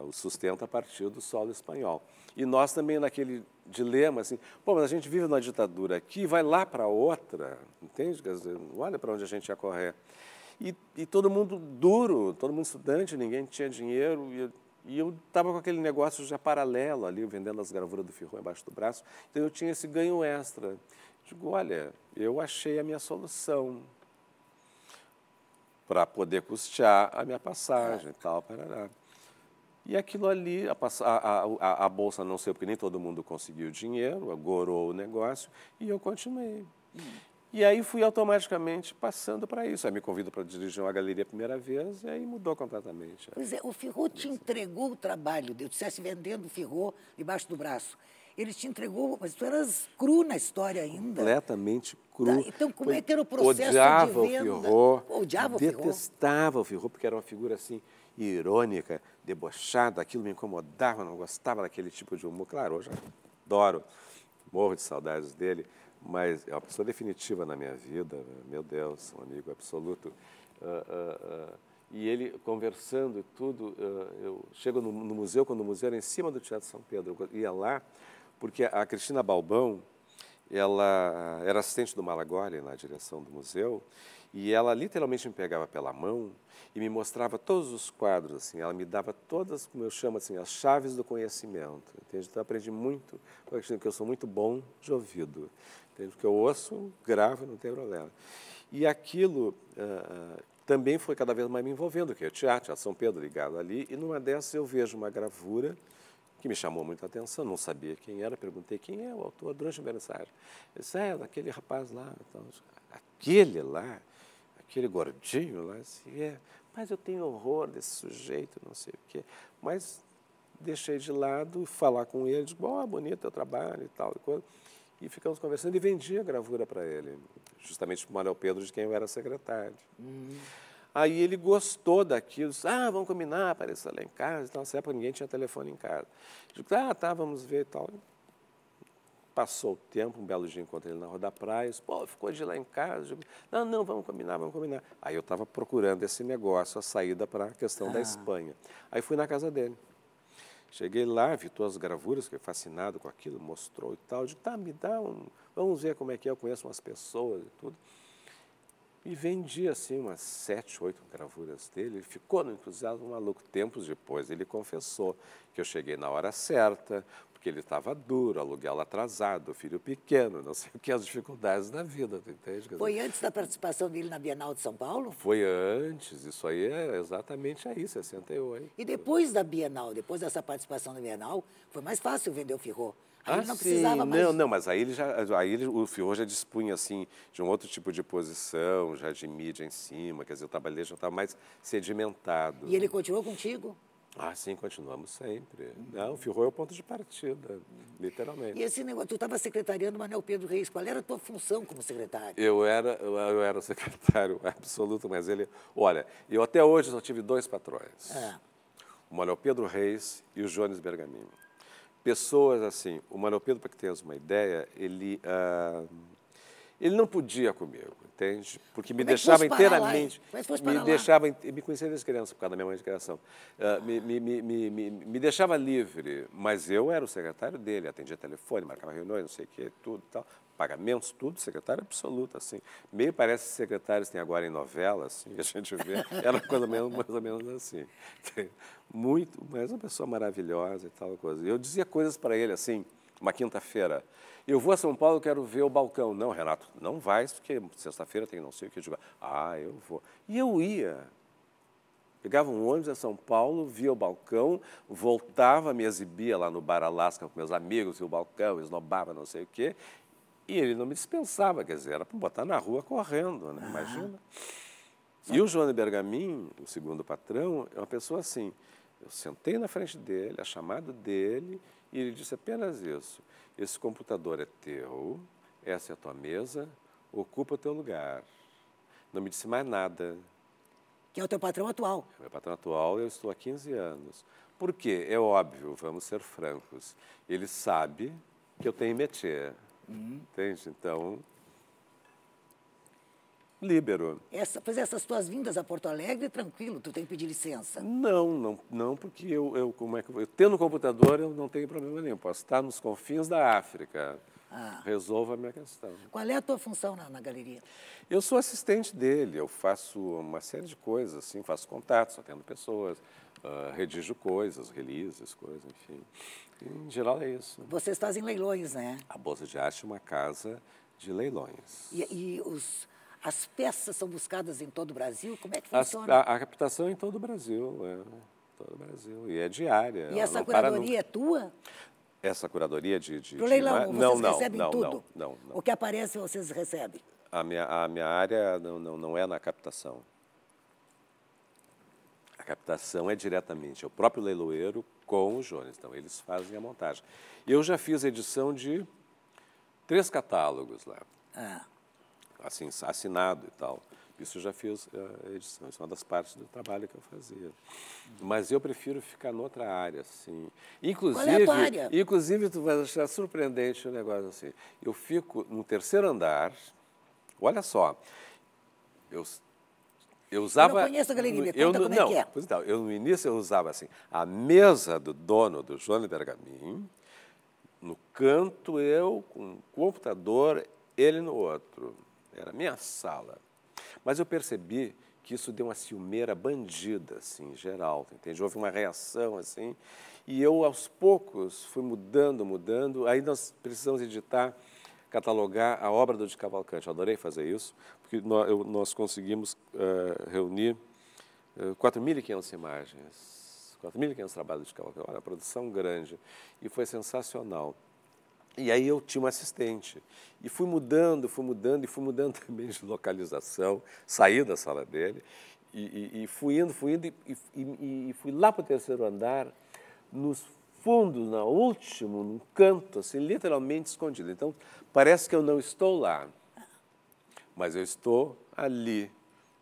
Speaker 2: o sustento a partir do solo espanhol. E nós também naquele dilema assim, pô, mas a gente vive numa ditadura aqui, vai lá para outra, entende? Quer dizer, olha para onde a gente ia correr. E, e, todo mundo duro, todo mundo estudante, ninguém tinha dinheiro, e, e eu estava com aquele negócio já paralelo ali, vendendo as gravuras do ferro embaixo do braço, então eu tinha esse ganho extra. Digo, olha, eu achei a minha solução para poder custear a minha passagem e é. tal, parará. E aquilo ali, a, a, a, a bolsa não sei, porque nem todo mundo conseguiu dinheiro, agorou o negócio,
Speaker 1: e eu continuei.
Speaker 2: E aí fui automaticamente passando para isso. Aí me convidou para dirigir uma galeria a primeira vez e aí mudou completamente. Pois é,
Speaker 1: o Firro te entregou o trabalho, eu dissesse vendendo o Firro debaixo do braço. Ele te entregou, mas tu eras cru na história ainda.
Speaker 2: Completamente tá, cru. Tá, então, como Foi, é que era o processo odiava de venda? O Firro, odiava o Firro. Detestava o Firro, porque era uma figura assim, irônica, debochada. Aquilo me incomodava, não gostava daquele tipo de humor. Claro, hoje adoro, morro de saudades dele, mas é uma pessoa definitiva na minha vida. Meu Deus, um amigo absoluto. Uh, uh, uh. E ele conversando e tudo, eu chego no, no, museu, quando o museu era em cima do Teatro São Pedro, eu ia lá, porque a Cristina Balbão, ela era assistente do Malagoli na direção do museu, e ela literalmente me pegava pela mão e me mostrava todos os quadros, assim, ela me dava todas, como eu chamo assim, as chaves do conhecimento, entende? Então eu aprendi muito, porque eu sou muito bom de ouvido, entende? Porque eu ouço, gravo, não tem problema. E aquilo uh, também foi cada vez mais me envolvendo, que é teatro, teatro São Pedro ligado ali, e numa dessas eu vejo uma gravura que me chamou muita atenção, não sabia quem era, perguntei quem é o autor durante a aniversário. Ele disse, é, aquele rapaz lá. Então, aquele lá, aquele gordinho lá, assim, é, mas eu tenho horror desse sujeito, não sei o quê. Mas deixei de lado, falar com ele, disse, bom, oh, bonito teu trabalho e tal. E, coisa. e ficamos conversando e vendia gravura para ele, justamente para o Manuel Pedro, de quem eu era secretário. Uhum. Aí ele gostou daquilo, disse, ah, vamos combinar, apareça lá em casa. Então, nessa é época ninguém tinha telefone em casa. Digo, ah, tá, vamos ver e tal. Passou o tempo, um belo dia encontrei ele na Rua da Praia, disse, pô, ficou de lá em casa. não, não, vamos combinar, vamos combinar. Aí eu estava procurando esse negócio, a saída para a questão ah. da Espanha. Aí fui na casa dele. Cheguei lá, vi todas as gravuras, fiquei fascinado com aquilo, mostrou e tal. Digo, tá, me dá um, vamos ver como é que é, eu conheço umas pessoas e tudo. E vendi assim umas sete, oito gravuras dele. Ele ficou no entusiasmo maluco. Tempos depois ele confessou que eu cheguei na hora certa, porque ele estava duro, aluguel atrasado, filho pequeno, não sei o que, as dificuldades da vida, tu entende? Foi antes
Speaker 1: da participação dele na Bienal de São Paulo?
Speaker 2: Foi antes, isso aí é exatamente aí, 68.
Speaker 1: E depois da Bienal, depois dessa participação na Bienal, foi mais fácil vender o Firro. Aí ah, não sim. precisava mais. Não,
Speaker 2: não, mas aí ele já, aí ele, o Fior já dispunha assim de um outro tipo de posição, já de mídia em cima, quer dizer, o trabalho dele já estava mais sedimentado.
Speaker 1: E ele né? continuou contigo?
Speaker 2: Ah, sim, continuamos sempre. Não, o Firro é o ponto de partida, literalmente. E esse
Speaker 1: negócio, tu estava secretariando Manuel Pedro Reis, qual era a tua função como secretário?
Speaker 2: Eu era, eu era o secretário (laughs) absoluto, mas ele... Olha, eu até hoje só tive dois patrões. É. O Manuel Pedro Reis e o Jones Bergamini pessoas assim, o Pedro, para que tenhas uma ideia, ele, uh, ele não podia comigo, entende? Porque me Como é deixava é inteiramente.
Speaker 1: Lá, me lá? deixava.
Speaker 2: Me conhecia desde criança, por causa da minha mãe de criação. Uh, me, me, me, me, me, deixava livre, mas eu era o secretário dele, atendia telefone, marcava reuniões, não sei o quê, tudo e tal pagamentos, tudo, secretário absoluto, assim. Meio parece secretários tem agora em novela, assim, a gente vê, era coisa menos, mais ou menos assim. Muito, mas uma pessoa maravilhosa e tal coisa. Eu dizia coisas para ele, assim, uma quinta-feira, eu vou a São Paulo, quero ver o balcão. Não, Renato, não vais, porque sexta-feira tem não sei o que. ah, eu vou. E eu ia. Pegava um ônibus a São Paulo, via o balcão, voltava, me exibia lá no Bar Alasca com meus amigos, via o balcão, esnobava não sei o quê, e ele não me dispensava, quer dizer, era para botar na rua correndo, né? Ah. imagina. Ah. E o João de Bergamin, o segundo patrão, é uma pessoa assim. Eu sentei na frente dele, a chamada dele, e ele disse apenas isso. Esse computador é teu, essa é a tua mesa, ocupa o teu lugar. Não me disse mais nada.
Speaker 1: Que é o teu patrão atual.
Speaker 2: É meu patrão atual, eu estou há 15 anos. Por quê? É óbvio, vamos ser francos. Ele sabe que eu tenho métier. Entende? Então, libero.
Speaker 1: Essa, essas tuas vindas a Porto Alegre, tranquilo, tu tem que pedir licença.
Speaker 2: Não, não, não porque eu, eu como é que eu, eu tendo computador eu não tenho problema nenhum, posso estar nos confins da África. Ah. Resolva a minha questão.
Speaker 1: Qual é a tua função na, na, galeria?
Speaker 2: Eu sou assistente dele, eu faço uma série de coisas, assim, faço contatos, atendo pessoas, uh, redijo coisas, releases, coisas, enfim. Em geral é isso. Né? Vocês fazem
Speaker 1: leilões, né?
Speaker 2: A Bolsa de Arte é uma casa de leilões.
Speaker 1: E, e os, as peças são buscadas em todo o Brasil? Como é que As, funciona? a,
Speaker 2: a captação é em todo o Brasil, é, todo o Brasil, e é diária. E essa curadoria é tua? Essa curadoria de... de Pro de- leilão, vocês não, não, recebem não, tudo? Não, não,
Speaker 1: não. O que aparece, vocês recebem?
Speaker 2: A minha, a minha área não, não, não é na captação captação é diretamente o próprio leiloeiro com o Jones. Então, eles fazem a montagem. Eu já fiz a edição de três catálogos lá. Ah. Assim, assinado e tal. Isso eu já fiz eh, a edição, isso é uma das partes do trabalho que eu fazia. Mas eu prefiro ficar noutra área, assim. Inclusive, Qual é área? inclusive tu vai achar surpreendente o um negócio assim. Eu fico no terceiro andar. Olha só. Eu eu usava. Eu não conheço a galeria, me eu, então como é não, é que é. Então, eu, no início eu usava assim, a mesa do dono do João Bergamin, no canto eu com um computador, ele no outro. Era a minha sala. Mas eu percebi que isso deu uma ciumeira bandida, assim, em geral, entende? Houve uma reação, assim, e eu, aos poucos, fui mudando, mudando. Aí nós precisamos editar catalogar a obra do de Cavalcante. adorei fazer isso, porque nós, eu, nós conseguimos uh, reunir uh, eh, 4.500 imagens, 4.500 trabalhos de Cavalcante. Olha, a produção grande. E foi sensacional. E aí eu tinha um assistente. E fui mudando, fui mudando, e fui mudando (laughs) também de localização, saí da sala dele, e, e, e fui indo, fui indo, e, e fui lá para o terceiro andar, nos fundo, no último, num canto, assim, literalmente escondido. Então, parece que eu não estou lá, mas eu estou ali,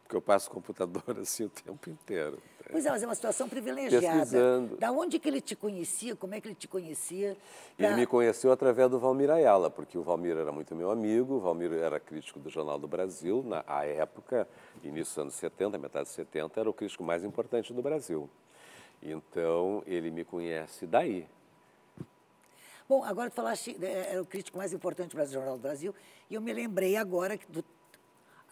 Speaker 2: porque eu passo o computador (laughs) assim o tempo inteiro. Pois é, mas é
Speaker 1: uma situação privilegiada. Pesquisando. Da onde que ele te conhecia? Como é que ele te conhecia? Da... Ele me
Speaker 2: conheceu através do Valmir Ayala, porque o Valmir era muito meu amigo, o Valmir era crítico do Jornal do Brasil, na época, início dos anos 70, metade dos 70, era o crítico mais importante do Brasil. Então, ele me conhece daí.
Speaker 1: Bom, agora tu falaste, né, era o crítico mais importante do Jornal do Brasil, e eu me lembrei agora que tu,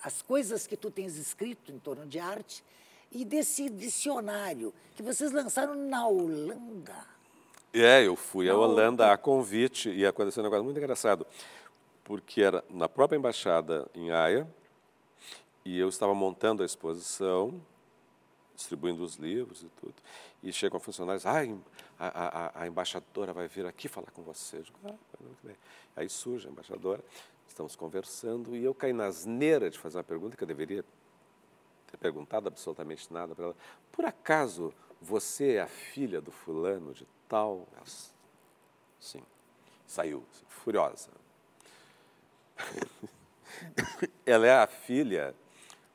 Speaker 1: as coisas que tu tens escrito em torno de arte e desse dicionário que vocês lançaram na Holanda.
Speaker 2: É, eu fui à Holanda, Holanda a convite, e aconteceu um negócio muito engraçado, porque era na própria embaixada em Haia, e eu estava montando a exposição, distribuindo os livros e tudo. E chegam funcionários, ah, a, a, a embaixadora vai vir aqui falar com você. digo, ah, muito bem. Aí surge a embaixadora, estamos conversando, e eu caí na asneira de fazer uma pergunta que eu deveria ter perguntado absolutamente nada para ela. Por acaso você é a filha do fulano de tal? Ela, sim. Saiu, assim, furiosa. (laughs) ela é a filha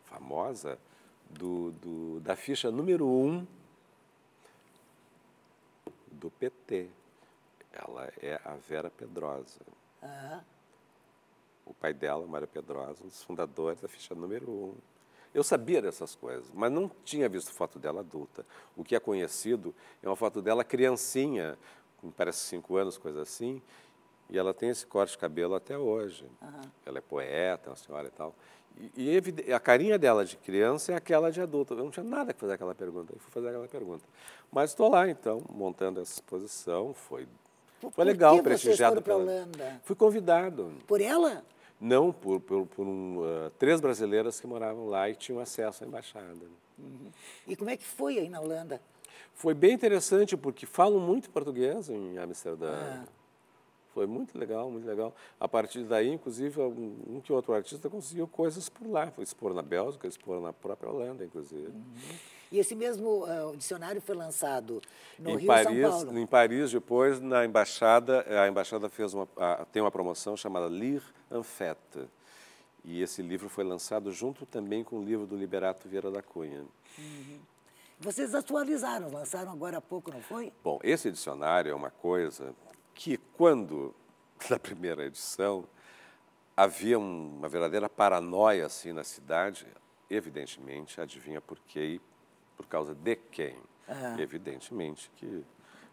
Speaker 2: famosa do, do, da ficha número 1 um do PT. Ela é a Vera Pedrosa. Uhum. O pai dela, Mário Pedrosa, um dos fundadores da ficha número 1. Um. Eu sabia dessas coisas, mas não tinha visto foto dela adulta. O que é conhecido é uma foto dela criancinha, com parece cinco anos, coisa assim, e ela tem esse corte de cabelo até hoje. Uhum. Ela é poeta, uma senhora e tal. E, e, a carinha dela de criança é aquela de adulta. Eu não tinha nada que fazer aquela pergunta. Eu fui fazer aquela pergunta. Mas estou lá, então, montando essa exposição. Foi, por, foi legal, que prestigiado. Pela...
Speaker 1: Holanda?
Speaker 2: Fui convidado. Por ela? Não, por, por, por um, uh, três brasileiras que moravam lá e tinham acesso à embaixada. Uhum.
Speaker 1: E como é que foi aí na Holanda?
Speaker 2: Foi bem interessante, porque falam muito português em Amsterdã. Ah. Foi muito legal, muito legal. A partir daí, inclusive, um, que outro artista conseguiu coisas por lá. Foi expor na Bélgica, expor na própria Holanda, inclusive. Uhum.
Speaker 1: E esse mesmo uh, dicionário foi lançado no em Rio Paris, São Paulo?
Speaker 2: Em Paris, depois, na embaixada, eh, a embaixada fez uma, a, tem uma promoção chamada Lire en Fête. E esse livro foi lançado junto também com o livro do Liberato Vieira da Cunha.
Speaker 1: Uhum. Vocês atualizaram, lançaram agora há pouco, não foi?
Speaker 2: Bom, esse dicionário é uma coisa que quando, (laughs) na primeira edição, havia uma verdadeira paranoia assim na cidade, evidentemente, adivinha por quê e por causa de quem? Uhum. Evidentemente que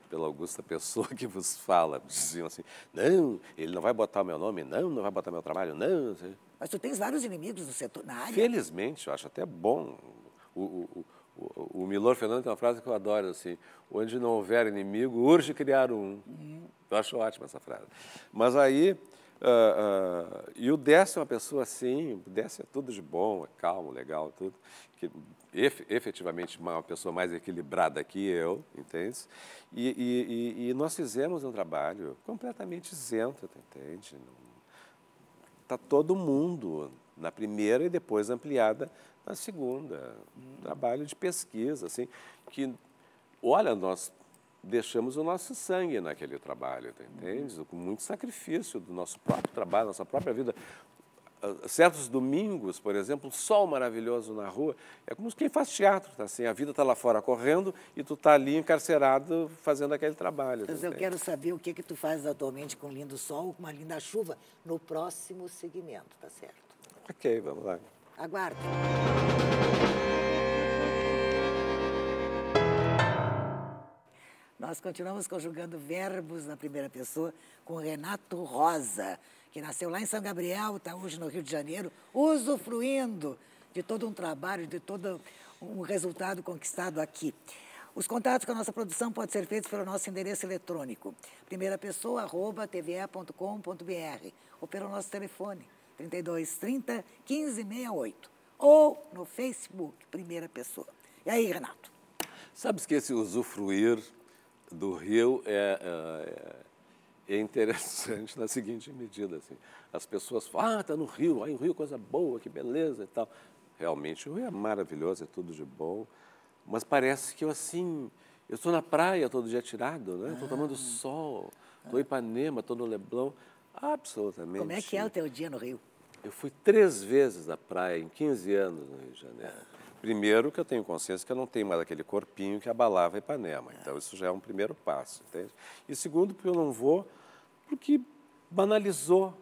Speaker 2: pela Augusta Pessoa que vos fala, diziam assim, não, ele não vai botar o meu nome, não, não vai botar meu trabalho, não.
Speaker 1: Mas tu tens vários inimigos no setor, na área.
Speaker 2: Felizmente, eu acho até bom o, o, o, Milor Fernando tem uma frase que eu adoro, assim, onde não houver inimigo, urge criar um. Uhum. Eu acho ótima essa frase. Mas aí, uh, uh, e o Décio é uma pessoa assim, o Décio é tudo de bom, é calmo, legal, tudo, que ef, efetivamente uma pessoa mais equilibrada que eu, entende? E, e, e, nós fizemos um trabalho completamente isento, tá, entende? Está todo mundo na primeira e depois ampliada na segunda. Um trabalho de pesquisa, assim, que, olha, nós deixamos o nosso sangue naquele trabalho, tá entende? Com muito sacrifício do nosso próprio trabalho, nossa própria vida. Ah, certos domingos, por exemplo, um sol maravilhoso na rua, é como quem faz teatro, tá assim, a vida está lá fora correndo e tu está ali encarcerado fazendo aquele trabalho. Tá Mas eu quero
Speaker 1: saber o que que tu faz atualmente com um lindo sol, com uma linda chuva, no próximo segmento, tá certo?
Speaker 2: Ok, vamos lá.
Speaker 1: Aguarde. Nós continuamos conjugando verbos na primeira pessoa com Renato Rosa, que nasceu lá em São Gabriel, está hoje no Rio de Janeiro, usufruindo de todo um trabalho, de todo um resultado conquistado aqui. Os contatos com a nossa produção podem ser feitos pelo nosso endereço eletrônico, primeira pessoa, tve.com.br, ou pelo nosso telefone, 3230 1568. Ou no Facebook, primeira pessoa. E aí, Renato?
Speaker 2: Sabes que esse usufruir do rio é, é, é interessante (laughs) na seguinte medida. Assim. As pessoas falam, ah, está no rio, aí o rio coisa boa, que beleza e tal. Realmente, o rio é maravilhoso, é tudo de bom. Mas parece que eu assim, eu estou na praia todo dia tirado, né? Estou tomando ah. sol, estou em Ipanema, estou no Leblon. Absolutamente. Como é que
Speaker 1: é o teu dia no Rio?
Speaker 2: Eu fui três vezes à praia em 15 anos no Rio de Janeiro. Primeiro que eu tenho consciência que eu não tenho mais aquele corpinho que abalava Ipanema. É. Então isso já é um primeiro passo, entende? E segundo, porque eu não vou porque banalizou.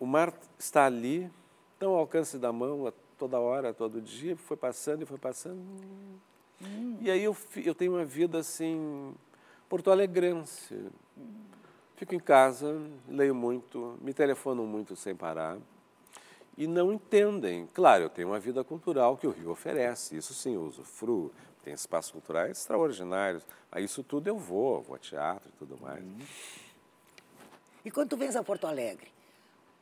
Speaker 2: O mar está ali, tão ao alcance da mão, a toda hora, todo dia, foi passando e foi passando. Hum. E aí eu, eu tenho uma vida assim, porto-alegrense. Hum Fico em casa, leio muito, me telefonam muito sem parar e não entendem. Claro, eu tenho uma vida cultural que o Rio oferece, isso sim, eu usufruo, tem espaços culturais extraordinários, a isso tudo eu vou, vou a teatro e tudo mais. Uhum.
Speaker 1: E quando tu vens a Porto Alegre,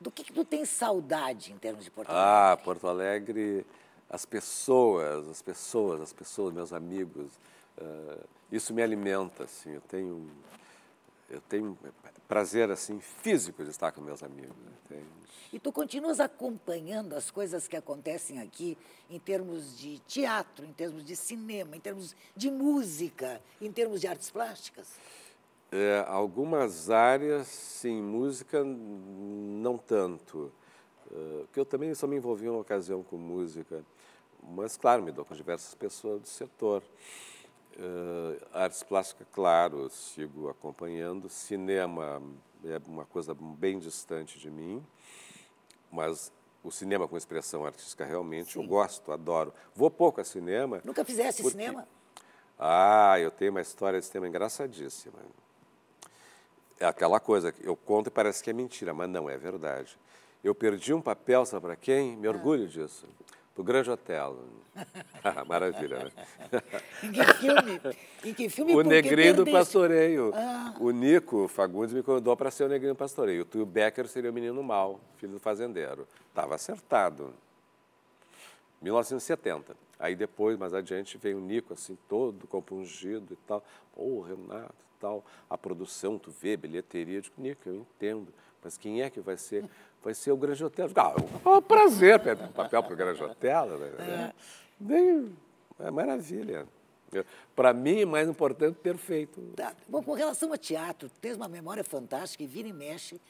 Speaker 1: do que, que tu tens saudade em termos de Porto ah,
Speaker 2: Alegre? Ah, Porto Alegre, as pessoas, as pessoas, as pessoas, meus amigos, uh, isso me alimenta, assim, eu tenho eu tenho prazer assim físico de estar com meus amigos.
Speaker 1: E tu continuas acompanhando as coisas que acontecem aqui em termos de teatro, em termos de cinema, em termos de música, em termos de artes plásticas?
Speaker 2: É, algumas áreas, sim, música não tanto, é, porque eu também só me envolvi uma ocasião com música, mas claro, me dou com diversas pessoas do setor. Uh, artes plásticas, claro, sigo acompanhando. Cinema é uma coisa bem distante de mim, mas o cinema com expressão artística realmente Sim. eu gosto, adoro. Vou pouco a cinema.
Speaker 1: Nunca fizesse porque... cinema?
Speaker 2: Ah, eu tenho uma história de cinema engraçadíssima. É aquela coisa que eu conto e parece que é mentira, mas não é verdade. Eu perdi um papel, sabe para quem? Me ah. orgulho ah. disso. Do Grande Hotel. (laughs) Ah, maravilha, né? em que filme?
Speaker 1: Em que filme? O Negrinho do Pastoreio. Ah.
Speaker 2: O Nico Fagundes me convidou para ser o Negrinho do Pastoreio. O Tio Becker seria o Menino Mal, filho do fazendeiro. Estava acertado. 1970. Aí depois, mais adiante, veio o Nico, assim, todo compungido e tal. Pô, Renato e tal. A produção, tu vê, bilheteria. Eu digo, Nico, eu entendo. Mas quem é que vai ser vai ser o Granjotela, Ah, é um é prazer um papel para o Granjotela, Né? É. é, é maravilha. Para mim, mais importante, perfeito.
Speaker 1: Tá. Bom, com relação a teatro, tens uma memória fantástica e vira e mexe.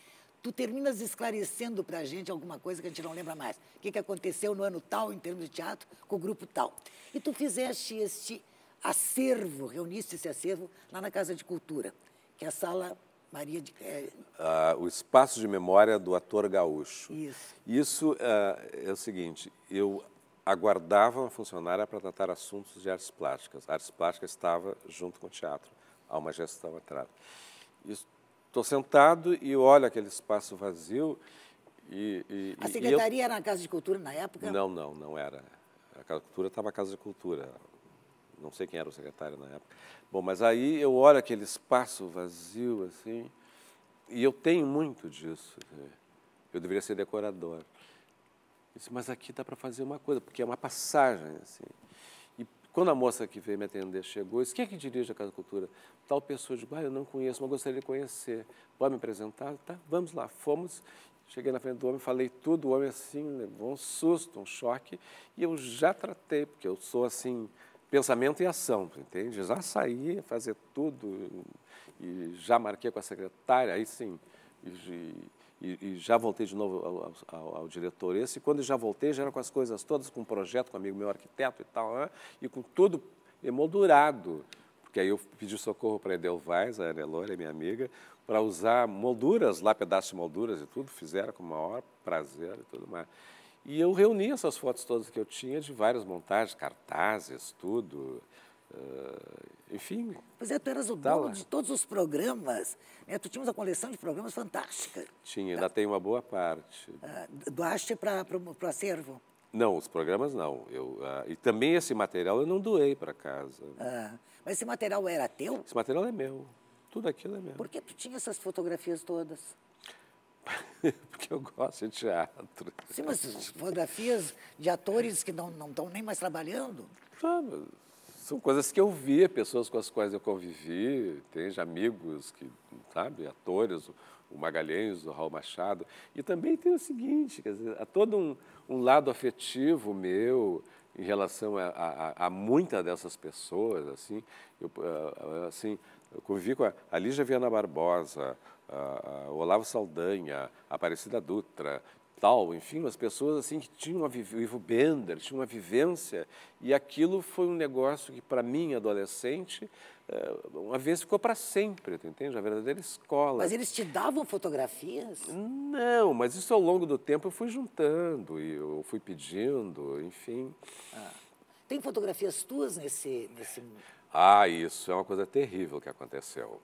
Speaker 1: Tu terminas esclarecendo para a gente alguma coisa que a gente não lembra mais. O que, que aconteceu no ano tal, em termos de teatro, com o grupo tal. E tu fizeste este acervo, reuniste esse acervo lá na Casa de Cultura, que é a sala Maria de é,
Speaker 2: ah, O Espaço de Memória do Ator Gaúcho. Isso. Isso ah, é o seguinte, eu aguardava uma funcionária para tratar assuntos de artes plásticas. A artes plásticas estava junto com o teatro, há uma gestão atrás. Estou sentado e olho aquele espaço vazio e, e, a secretaria eu...
Speaker 1: era na Casa de Cultura na época?
Speaker 2: Não, não, não era. A Casa de Cultura estava a Casa de Cultura não sei quem era o secretário na época. Bom, mas aí eu olho aquele espaço vazio, assim, e eu tenho muito disso. Eu deveria ser decorador. disse, mas aqui dá para fazer uma coisa, porque é uma passagem, assim. E quando a moça que veio me atender chegou, disse, quem é que dirige a Casa Cultura? Tal pessoa, eu digo, ah, eu não conheço, mas gostaria de conhecer. Pode me apresentar? Tá, vamos lá. Fomos, Cheguei na frente do homem, falei tudo, o homem assim né, levou um susto, um choque, e eu já tratei, porque eu sou assim, pensamento e ação, entende? Já saí fazer tudo e já marquei com a secretária, aí sim, e, e, e já voltei de novo ao, ao, ao, diretor esse, e quando já voltei já era com as coisas todas, com o um projeto, com um amigo meu arquiteto e tal, né? e com tudo emoldurado, porque aí eu pedi socorro para a Edelweiss, a Anelore, minha amiga, para usar molduras lá, pedaços de molduras e tudo, fizeram com o maior prazer e tudo mais. E eu reuni essas fotos todas que eu tinha de várias montagens, cartazes, tudo. Uh, enfim. Pois é, tu eras o tá dono de
Speaker 1: todos os programas. Né? Tu tinha uma coleção de programas fantástica.
Speaker 2: Tinha, ainda tem uma boa parte.
Speaker 1: Uh, doaste para o acervo?
Speaker 2: Não, os programas não. Eu, uh, e também esse material eu não doei para casa.
Speaker 1: Uh, mas esse material era teu?
Speaker 2: Esse material é meu. Tudo aquilo é meu.
Speaker 1: Por que tu tinha essas fotografias todas?
Speaker 2: (laughs) Porque eu gosto de teatro.
Speaker 1: Sim, mas fotografias de atores que não estão nem mais trabalhando? Ah,
Speaker 2: são coisas que eu vi, pessoas com as quais eu convivi, tem amigos que, sabe, atores, o Magalhães, o Raul Machado. E também tem o seguinte, quer dizer, há todo um, um lado afetivo meu em relação a, a, a muitas dessas pessoas, assim, eu, ah, ah, assim, eu convivi com a, a Lígia Viana Barbosa, a, Olavo Saldanha, Aparecida Dutra, tal, enfim, as pessoas assim que tinham uma Ivo Bender, tinham uma vivência e aquilo foi um negócio que para mim adolescente eh, uma vez ficou para sempre, tu entende? A verdadeira escola. Mas eles
Speaker 1: te davam fotografias?
Speaker 2: Não, mas isso ao longo do tempo eu fui juntando e eu fui pedindo, enfim. Ah.
Speaker 1: Tem fotografias tuas nesse, nesse...
Speaker 2: Ah, isso é uma coisa terrível que aconteceu.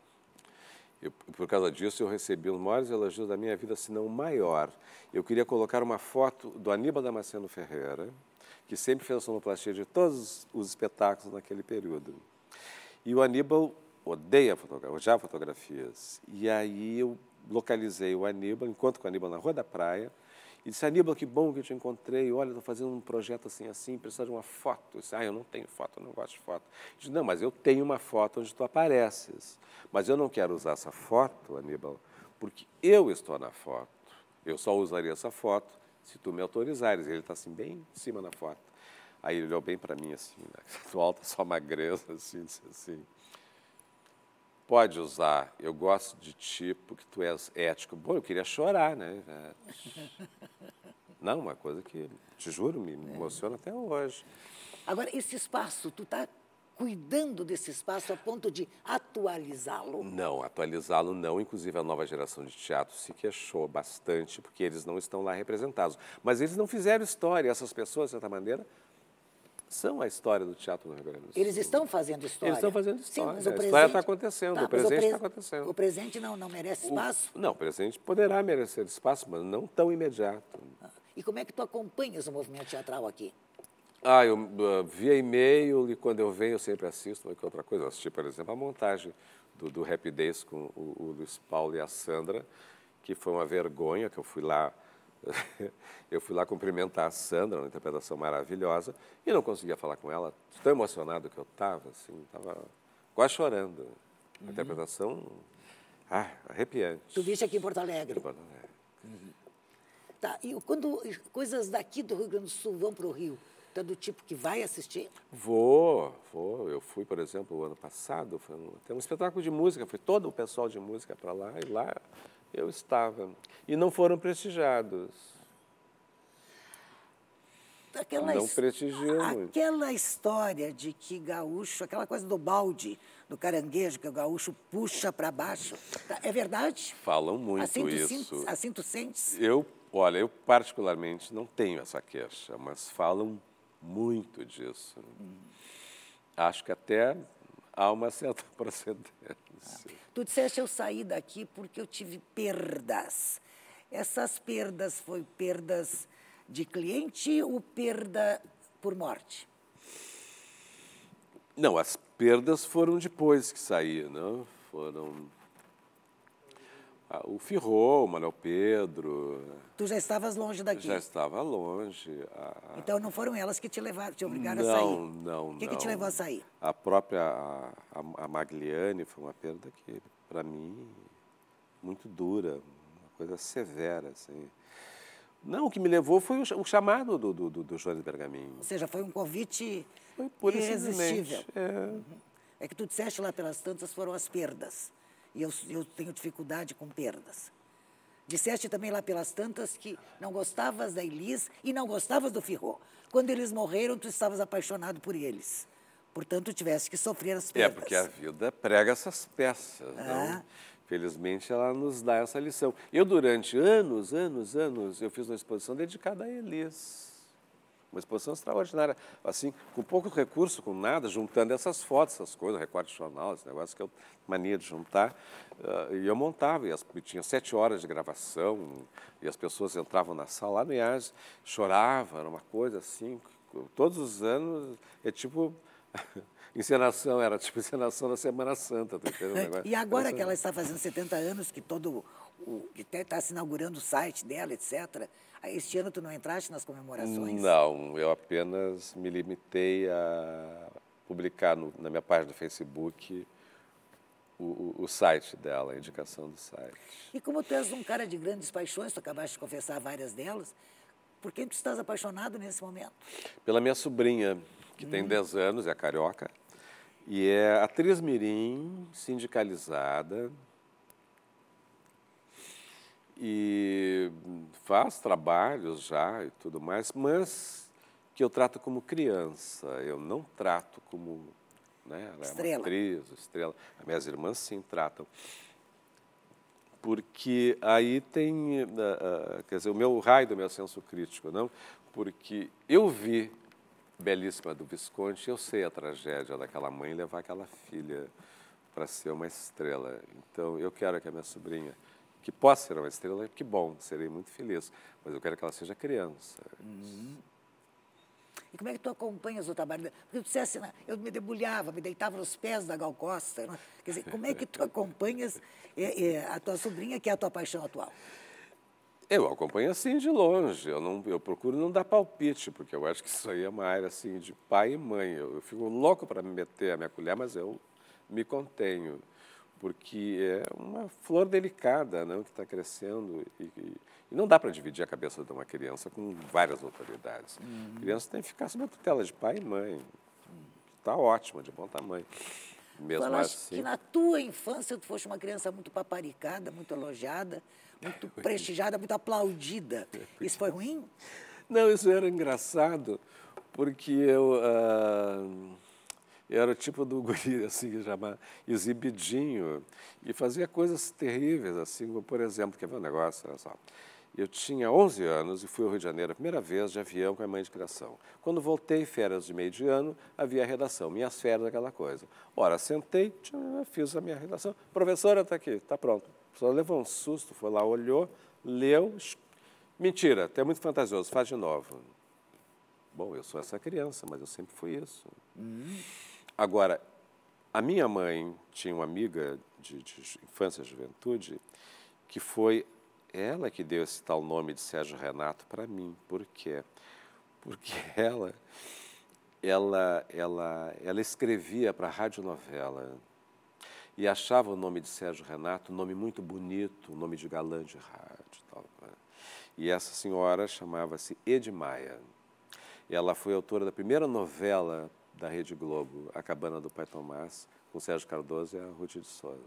Speaker 2: Eu, por causa disso, eu recebi um dos maiores elogios da minha vida, se não o maior. Eu queria colocar uma foto do Aníbal Damasceno Ferreira, que sempre fez a sonoplastia de todos os espetáculos naquele período. E o Aníbal odeia fotografia, odiava fotografias. E aí eu localizei o Aníbal, enquanto com o Aníbal na Rua da Praia, e disse, Aníbal, que bom que eu te encontrei. Olha, estou fazendo um projeto assim, assim, precisa de uma foto. Eu disse, ah, eu não tenho foto, eu não gosto de foto. Ele disse, não, mas eu tenho uma foto onde tu apareces. Mas eu não quero usar essa foto, Aníbal, porque eu estou na foto. Eu só usaria essa foto se tu me autorizares. Ele está assim, bem em cima na foto. Aí ele olhou bem para mim, assim, né? (laughs) alta, só magreza, assim, disse assim, pode usar, eu gosto de ti porque tu és ético. Bom, eu queria chorar, né? É.
Speaker 1: (laughs) Não, uma coisa que, te juro, me é. emociona até hoje. Agora, esse espaço, tu está cuidando desse espaço a ponto de atualizá-lo?
Speaker 2: Não, atualizá-lo não. Inclusive, a nova geração de teatro se queixou bastante porque eles não estão lá representados. Mas eles não fizeram história. Essas pessoas, de certa maneira, são a história do teatro no Rio Grande do Sul. Eles estão fazendo história. Eles estão fazendo história. Sim, a presente... história está acontecendo, tá, o presente está
Speaker 1: acontecendo. O presente não, não merece espaço?
Speaker 2: O, não, o presente poderá merecer espaço, mas não tão imediato. Ah,
Speaker 1: e como é que tu acompanhas o movimento teatral aqui?
Speaker 2: Ah, eu uh, via e-mail e quando eu venho eu sempre assisto, mas que é outra coisa, eu assisti, por exemplo, a montagem do, do Happy Days com o, o Luiz Paulo e a Sandra, que foi uma vergonha, que eu fui lá eu fui lá cumprimentar a Sandra, uma interpretação maravilhosa, e não conseguia falar com ela. Tão emocionado que eu estava, assim, estava quase chorando. Uhum. A interpretação ah, arrepiante. Tu viste aqui em Porto Alegre? Em Porto Alegre.
Speaker 1: Uhum. Tá, e quando coisas daqui do Rio Grande do Sul vão para o Rio, tu é do tipo que vai assistir?
Speaker 2: Vou, vou. Eu fui, por exemplo, o ano passado, foi um, tem um espetáculo de música, foi todo o pessoal de música para lá, e lá eu estava. E não foram prestigiados. Aquela não prestigiam muito.
Speaker 1: Aquela história de que gaúcho, aquela coisa do balde, do caranguejo, que o gaúcho puxa para baixo, tá, é verdade?
Speaker 2: Falam assim muito assim isso. assim
Speaker 1: tu sentes?
Speaker 2: Eu, olha, eu particularmente não tenho essa queixa, mas falam muito disso. Hum. Acho que até há uma certa (laughs) procedência.
Speaker 1: Tu disseste eu saí daqui porque eu tive perdas. Essas perdas foi perdas de cliente ou perda por morte?
Speaker 2: Não, as perdas foram depois que saí, não? Foram ah, o Firro, o Manuel Pedro.
Speaker 1: Tu já estavas longe daqui?
Speaker 2: Já estava longe. A... Então
Speaker 1: não foram elas que te levaram, te obrigaram não, a sair? Não,
Speaker 2: não, O que, que te levou a sair? A própria a, a Magliane foi uma perda que, para mim, muito dura, uma coisa severa, assim. Não, o que me levou foi o, chamado do, do, do, do Jones Bergaminho. Ou
Speaker 1: seja, foi um convite foi irresistível. É... Uhum. é que tu disseste lá pelas tantas foram as perdas. E eu, eu tenho dificuldade com perdas. Disseste também lá pelas tantas que não gostavas da Elis e não gostavas do Firro. Quando eles morreram, tu estavas apaixonado por eles. Portanto, tivesse que sofrer as é, perdas. É,
Speaker 2: porque a vida prega essas peças. Ah. Não? Felizmente, ela nos dá essa lição. Eu, durante anos, anos, anos, eu fiz uma exposição dedicada a Elis. Uma exposição extraordinária, assim, com pouco recurso, com nada, juntando essas fotos, essas coisas, recorte de jornal, esse negócio que eu mania de juntar. Uh, e eu montava, e, as, e, tinha sete horas de gravação, e as pessoas entravam na sala lá no IAS, choravam, era uma coisa assim. Todos os anos, é tipo (laughs) encenação, era tipo encenação da Semana Santa, tá entendendo? É, e agora Essa... que ela está
Speaker 1: fazendo 70 anos, que todo o, que até está se inaugurando o site dela, etc. Ah, este ano tu não entraste nas comemorações?
Speaker 2: Não, eu apenas me limitei a publicar no, na minha página do Facebook o, o, o, site dela, a indicação do site.
Speaker 1: E como tu és um cara de grandes paixões, tu acabaste de confessar várias delas, por quem tu estás apaixonado nesse momento?
Speaker 2: Pela minha sobrinha, que hum. tem 10 anos, é carioca, e é atriz mirim, sindicalizada, e faz trabalhos já e tudo mais, mas que eu trato como criança, eu não trato como né, é estrela. atriz, estrela. As minhas irmãs sim tratam. Porque aí tem, eh, eh, quer dizer, o meu raio do meu senso crítico, não? Porque eu vi belíssima do Visconde, eu sei a tragédia daquela mãe levar aquela filha para ser uma estrela. Então, eu quero que a minha sobrinha, que possa ser uma estrela, que bom, serei muito feliz, mas eu quero que ela seja criança. Uhum.
Speaker 1: E como é que tu acompanhas o trabalho dela? Porque tu dissesse, né, eu me debulhava, me deitava nos pés da Gal Costa. Né? Quer dizer, como é que tu (laughs) acompanhas eh, eh, a tua sobrinha, que é a tua paixão atual?
Speaker 2: Eu acompanho assim de longe, eu, não, eu procuro não dar palpite, porque eu acho que isso aí é uma área assim de pai e mãe. Eu, eu fico louco para me meter a minha colher, mas eu me contenho, porque é uma flor delicada não, né, que está crescendo e, e, e, não dá para dividir a cabeça de uma criança com várias autoridades. Uhum. A criança tem que ficar sob a tutela de pai e mãe. Está ótimo, de bom tamanho. Mesmo Falaste assim. que na
Speaker 1: tua infância tu foste uma criança muito paparicada, muito elogiada, muito (laughs) prestigiada, muito aplaudida. Isso foi ruim?
Speaker 2: Não, isso era engraçado, porque eu, uh, eu era o tipo do (laughs) guri, assim, chamar exibidinho, e fazia coisas terríveis, assim, como, por exemplo, quer ver um negócio, olha só. Eu tinha 11 anos e fui ao Rio de Janeiro a primeira vez de avião com a mãe de criação. Quando voltei, férias de meio de ano, havia a redação, minhas férias, aquela coisa. Ora, sentei, fiz a minha redação. Professora, está aqui, está pronto. A levou um susto, foi lá, olhou, leu. Mentira, até muito fantasioso, faz de novo. Bom, eu sou essa criança, mas eu sempre fui isso. Agora, a minha mãe tinha uma amiga de, de infância e juventude que foi ela que deu esse tal nome de Sérgio Renato para mim. Por quê? Porque (laughs) ela ela ela ela escrevia para radionovela e achava o nome de Sérgio Renato um nome muito bonito, um nome de galã de rádio, tal. Né? E essa senhora chamava-se Edmaia. Ela foi autora da primeira novela da Rede Globo, A Cabana do Pai Tomás, com Sérgio Cardoso e a Ruth de Souza.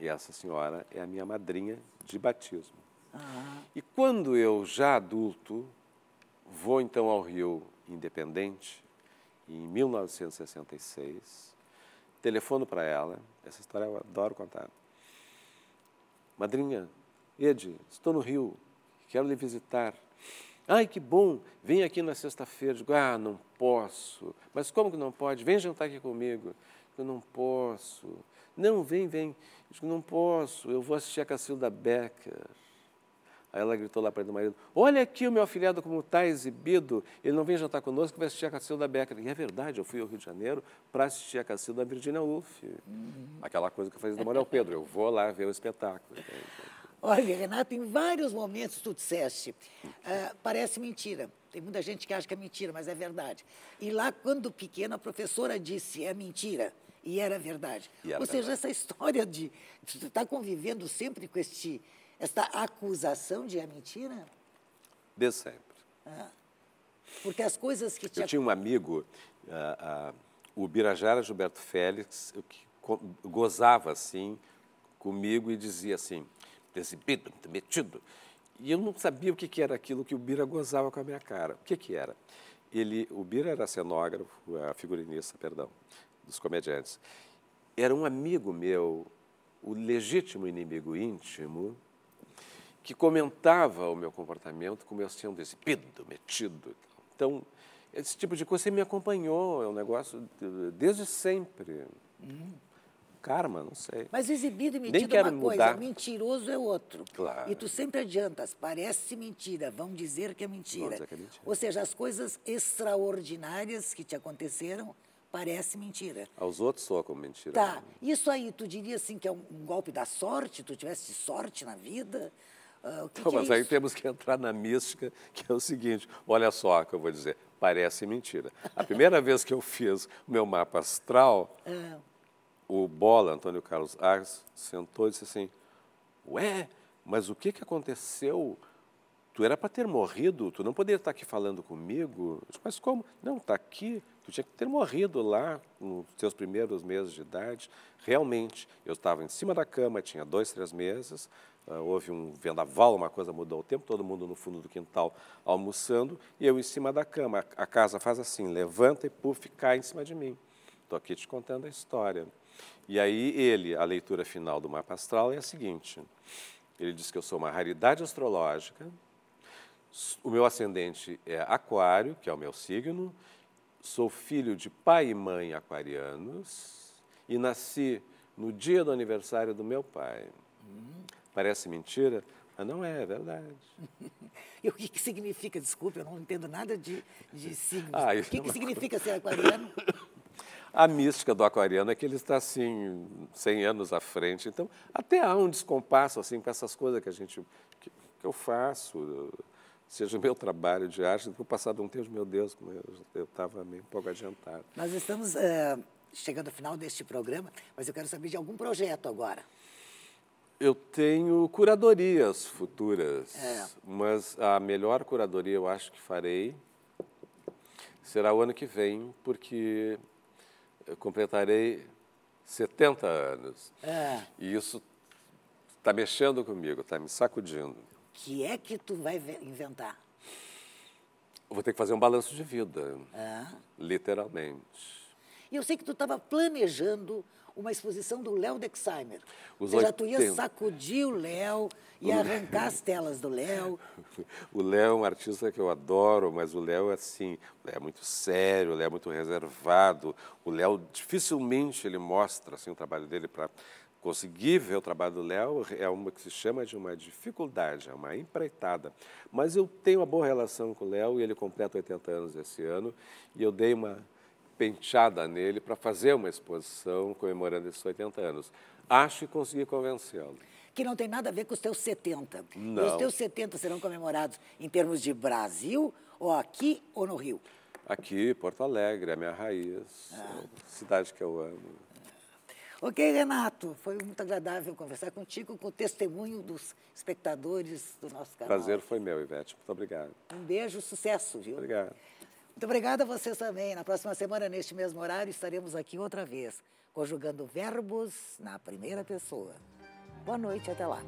Speaker 2: E essa senhora é a minha madrinha de batismo. Uhum. E quando eu, já adulto, vou então ao Rio Independente, em 1966, telefono para ela, essa história eu adoro contar. Madrinha, Ed, estou no Rio, quero lhe visitar. Ai, que bom, vem aqui na sexta-feira. Digo, ah, não posso. Mas como que não pode? Vem jantar aqui comigo. Eu não posso. Não, vem, vem. Eu digo, não posso, eu vou assistir a Cacilda Becker. Aí ela gritou lá para o marido, olha aqui o meu afilhado como está exibido, ele não vem jantar conosco, vai assistir a Cacilda Becker. E é verdade, eu fui ao Rio de Janeiro para assistir a Cacilda Virginia Woolf. Uhum. Aquela coisa que eu fazia do Manuel Pedro, eu vou lá ver o espetáculo.
Speaker 1: Olha, Renata, em vários momentos tu disseste, uh, parece mentira. Tem muita gente que acha que é mentira, mas é verdade. E lá, quando pequena, a professora disse, é mentira. E era verdade. E era Ou seja, verdade. essa história de tu estar tá convivendo sempre com este, esta acusação de é mentira? De sempre. Ah, porque as coisas que... Te... Eu tinha
Speaker 2: um amigo, uh, uh, o Birajara Gilberto Félix, que gozava assim comigo e dizia assim, exibido, muito metido. E eu não sabia o que, era aquilo que o Bira gozava com a minha cara. O que, que era? Ele, o Bira era cenógrafo, a figurinista, perdão, dos comediantes. Era um amigo meu, o legítimo inimigo íntimo, que comentava o meu comportamento como eu sendo exibido, metido. Então, esse tipo de coisa você me acompanhou, é um negócio desde sempre. Hum karma, não sei. Mas
Speaker 1: exibido e mentido é uma mudar. coisa, mentiroso é outro. Claro. E tu sempre adiantas, parece mentira, vão dizer que é mentira. Vão dizer que é mentira. Ou seja, as coisas extraordinárias que te aconteceram parece mentira.
Speaker 2: Aos outros soa como mentira. Tá. Né?
Speaker 1: Isso aí, tu diria assim que é um, golpe da sorte? Tu tivesse sorte na vida? Uh, que que é mas é aí
Speaker 2: temos que entrar na mística, que é o seguinte: olha só o que eu vou dizer, parece mentira. A primeira (laughs) vez que eu fiz o meu mapa astral, ah o Bola, Antônio Carlos Arce, sentou e disse assim, ué, mas o que, que aconteceu? Tu era para ter morrido, tu não poderia estar aqui falando comigo. Disse, mas como? Não, está aqui, tu tinha que ter morrido lá nos teus primeiros meses de idade. Realmente, eu estava em cima da cama, tinha dois, três meses, ah, houve um vendaval, uma coisa mudou o tempo, todo mundo no fundo do quintal almoçando, e eu em cima da cama. A casa faz assim, levanta e puf, cai em cima de mim. Estou aqui te contando a história. E aí ele, a leitura final do mapa astral é a seguinte: ele diz que eu sou uma raridade astrológica, o meu ascendente é Aquário, que é o meu signo, sou filho de pai e mãe aquarianos e nasci no dia do aniversário do meu pai. Hum. Parece mentira, mas não é, é verdade.
Speaker 1: (laughs) e o que, que significa? Desculpe, eu não entendo nada de, de signos. Ah, o que, é que significa ser aquariano? (laughs)
Speaker 2: A mística do aquariano é que ele está assim 100 anos à frente. Então, até há um descompasso assim com essas coisas que a gente que, que eu faço, seja o meu trabalho de arte, O passado um tempo, meu Deus, como eu estava meio um pouco adiantado.
Speaker 1: Nós estamos eh, chegando ao final deste programa, mas eu quero saber de algum projeto agora.
Speaker 2: Eu tenho curadorias futuras, é. mas a melhor curadoria eu acho que farei será o ano que vem, porque eu completarei 70 anos. É. E isso está mexendo comigo, está me sacudindo. O
Speaker 1: que é que tu vai inventar?
Speaker 2: Vou ter que fazer um balanço de vida, é. literalmente.
Speaker 1: E eu sei que tu estava planejando uma exposição do Léo Dexheimer. Os Ou seja, tu ia sacudir o Léo e arrancar as telas do Léo. (laughs)
Speaker 2: O Léo é um artista que eu adoro, mas o Léo é assim, é muito sério, o Léo é muito reservado. O Léo dificilmente ele mostra assim, o trabalho dele para conseguir ver o trabalho do Léo é uma que se chama de uma dificuldade, é uma empreitada. Mas eu tenho uma boa relação com o Léo e ele completa 80 anos esse ano e eu dei uma penteada nele para fazer uma exposição comemorando esses 80 anos. Acho que consegui convencê-lo.
Speaker 1: Que não tem nada a ver com os teus 70. Não. E os teus 70 serão comemorados em termos de Brasil, ou aqui ou no Rio?
Speaker 2: Aqui, Porto Alegre, é minha raiz, ah. cidade que eu amo.
Speaker 1: Ok, Renato, foi muito agradável conversar contigo, com o testemunho dos espectadores do nosso canal. Prazer
Speaker 2: foi meu, Ivete. Muito obrigado.
Speaker 1: Um beijo, sucesso, viu? Obrigado. Muito obrigada a vocês também. Na próxima semana, neste mesmo horário, estaremos aqui outra vez, conjugando verbos na primeira pessoa. Boa noite, até lá.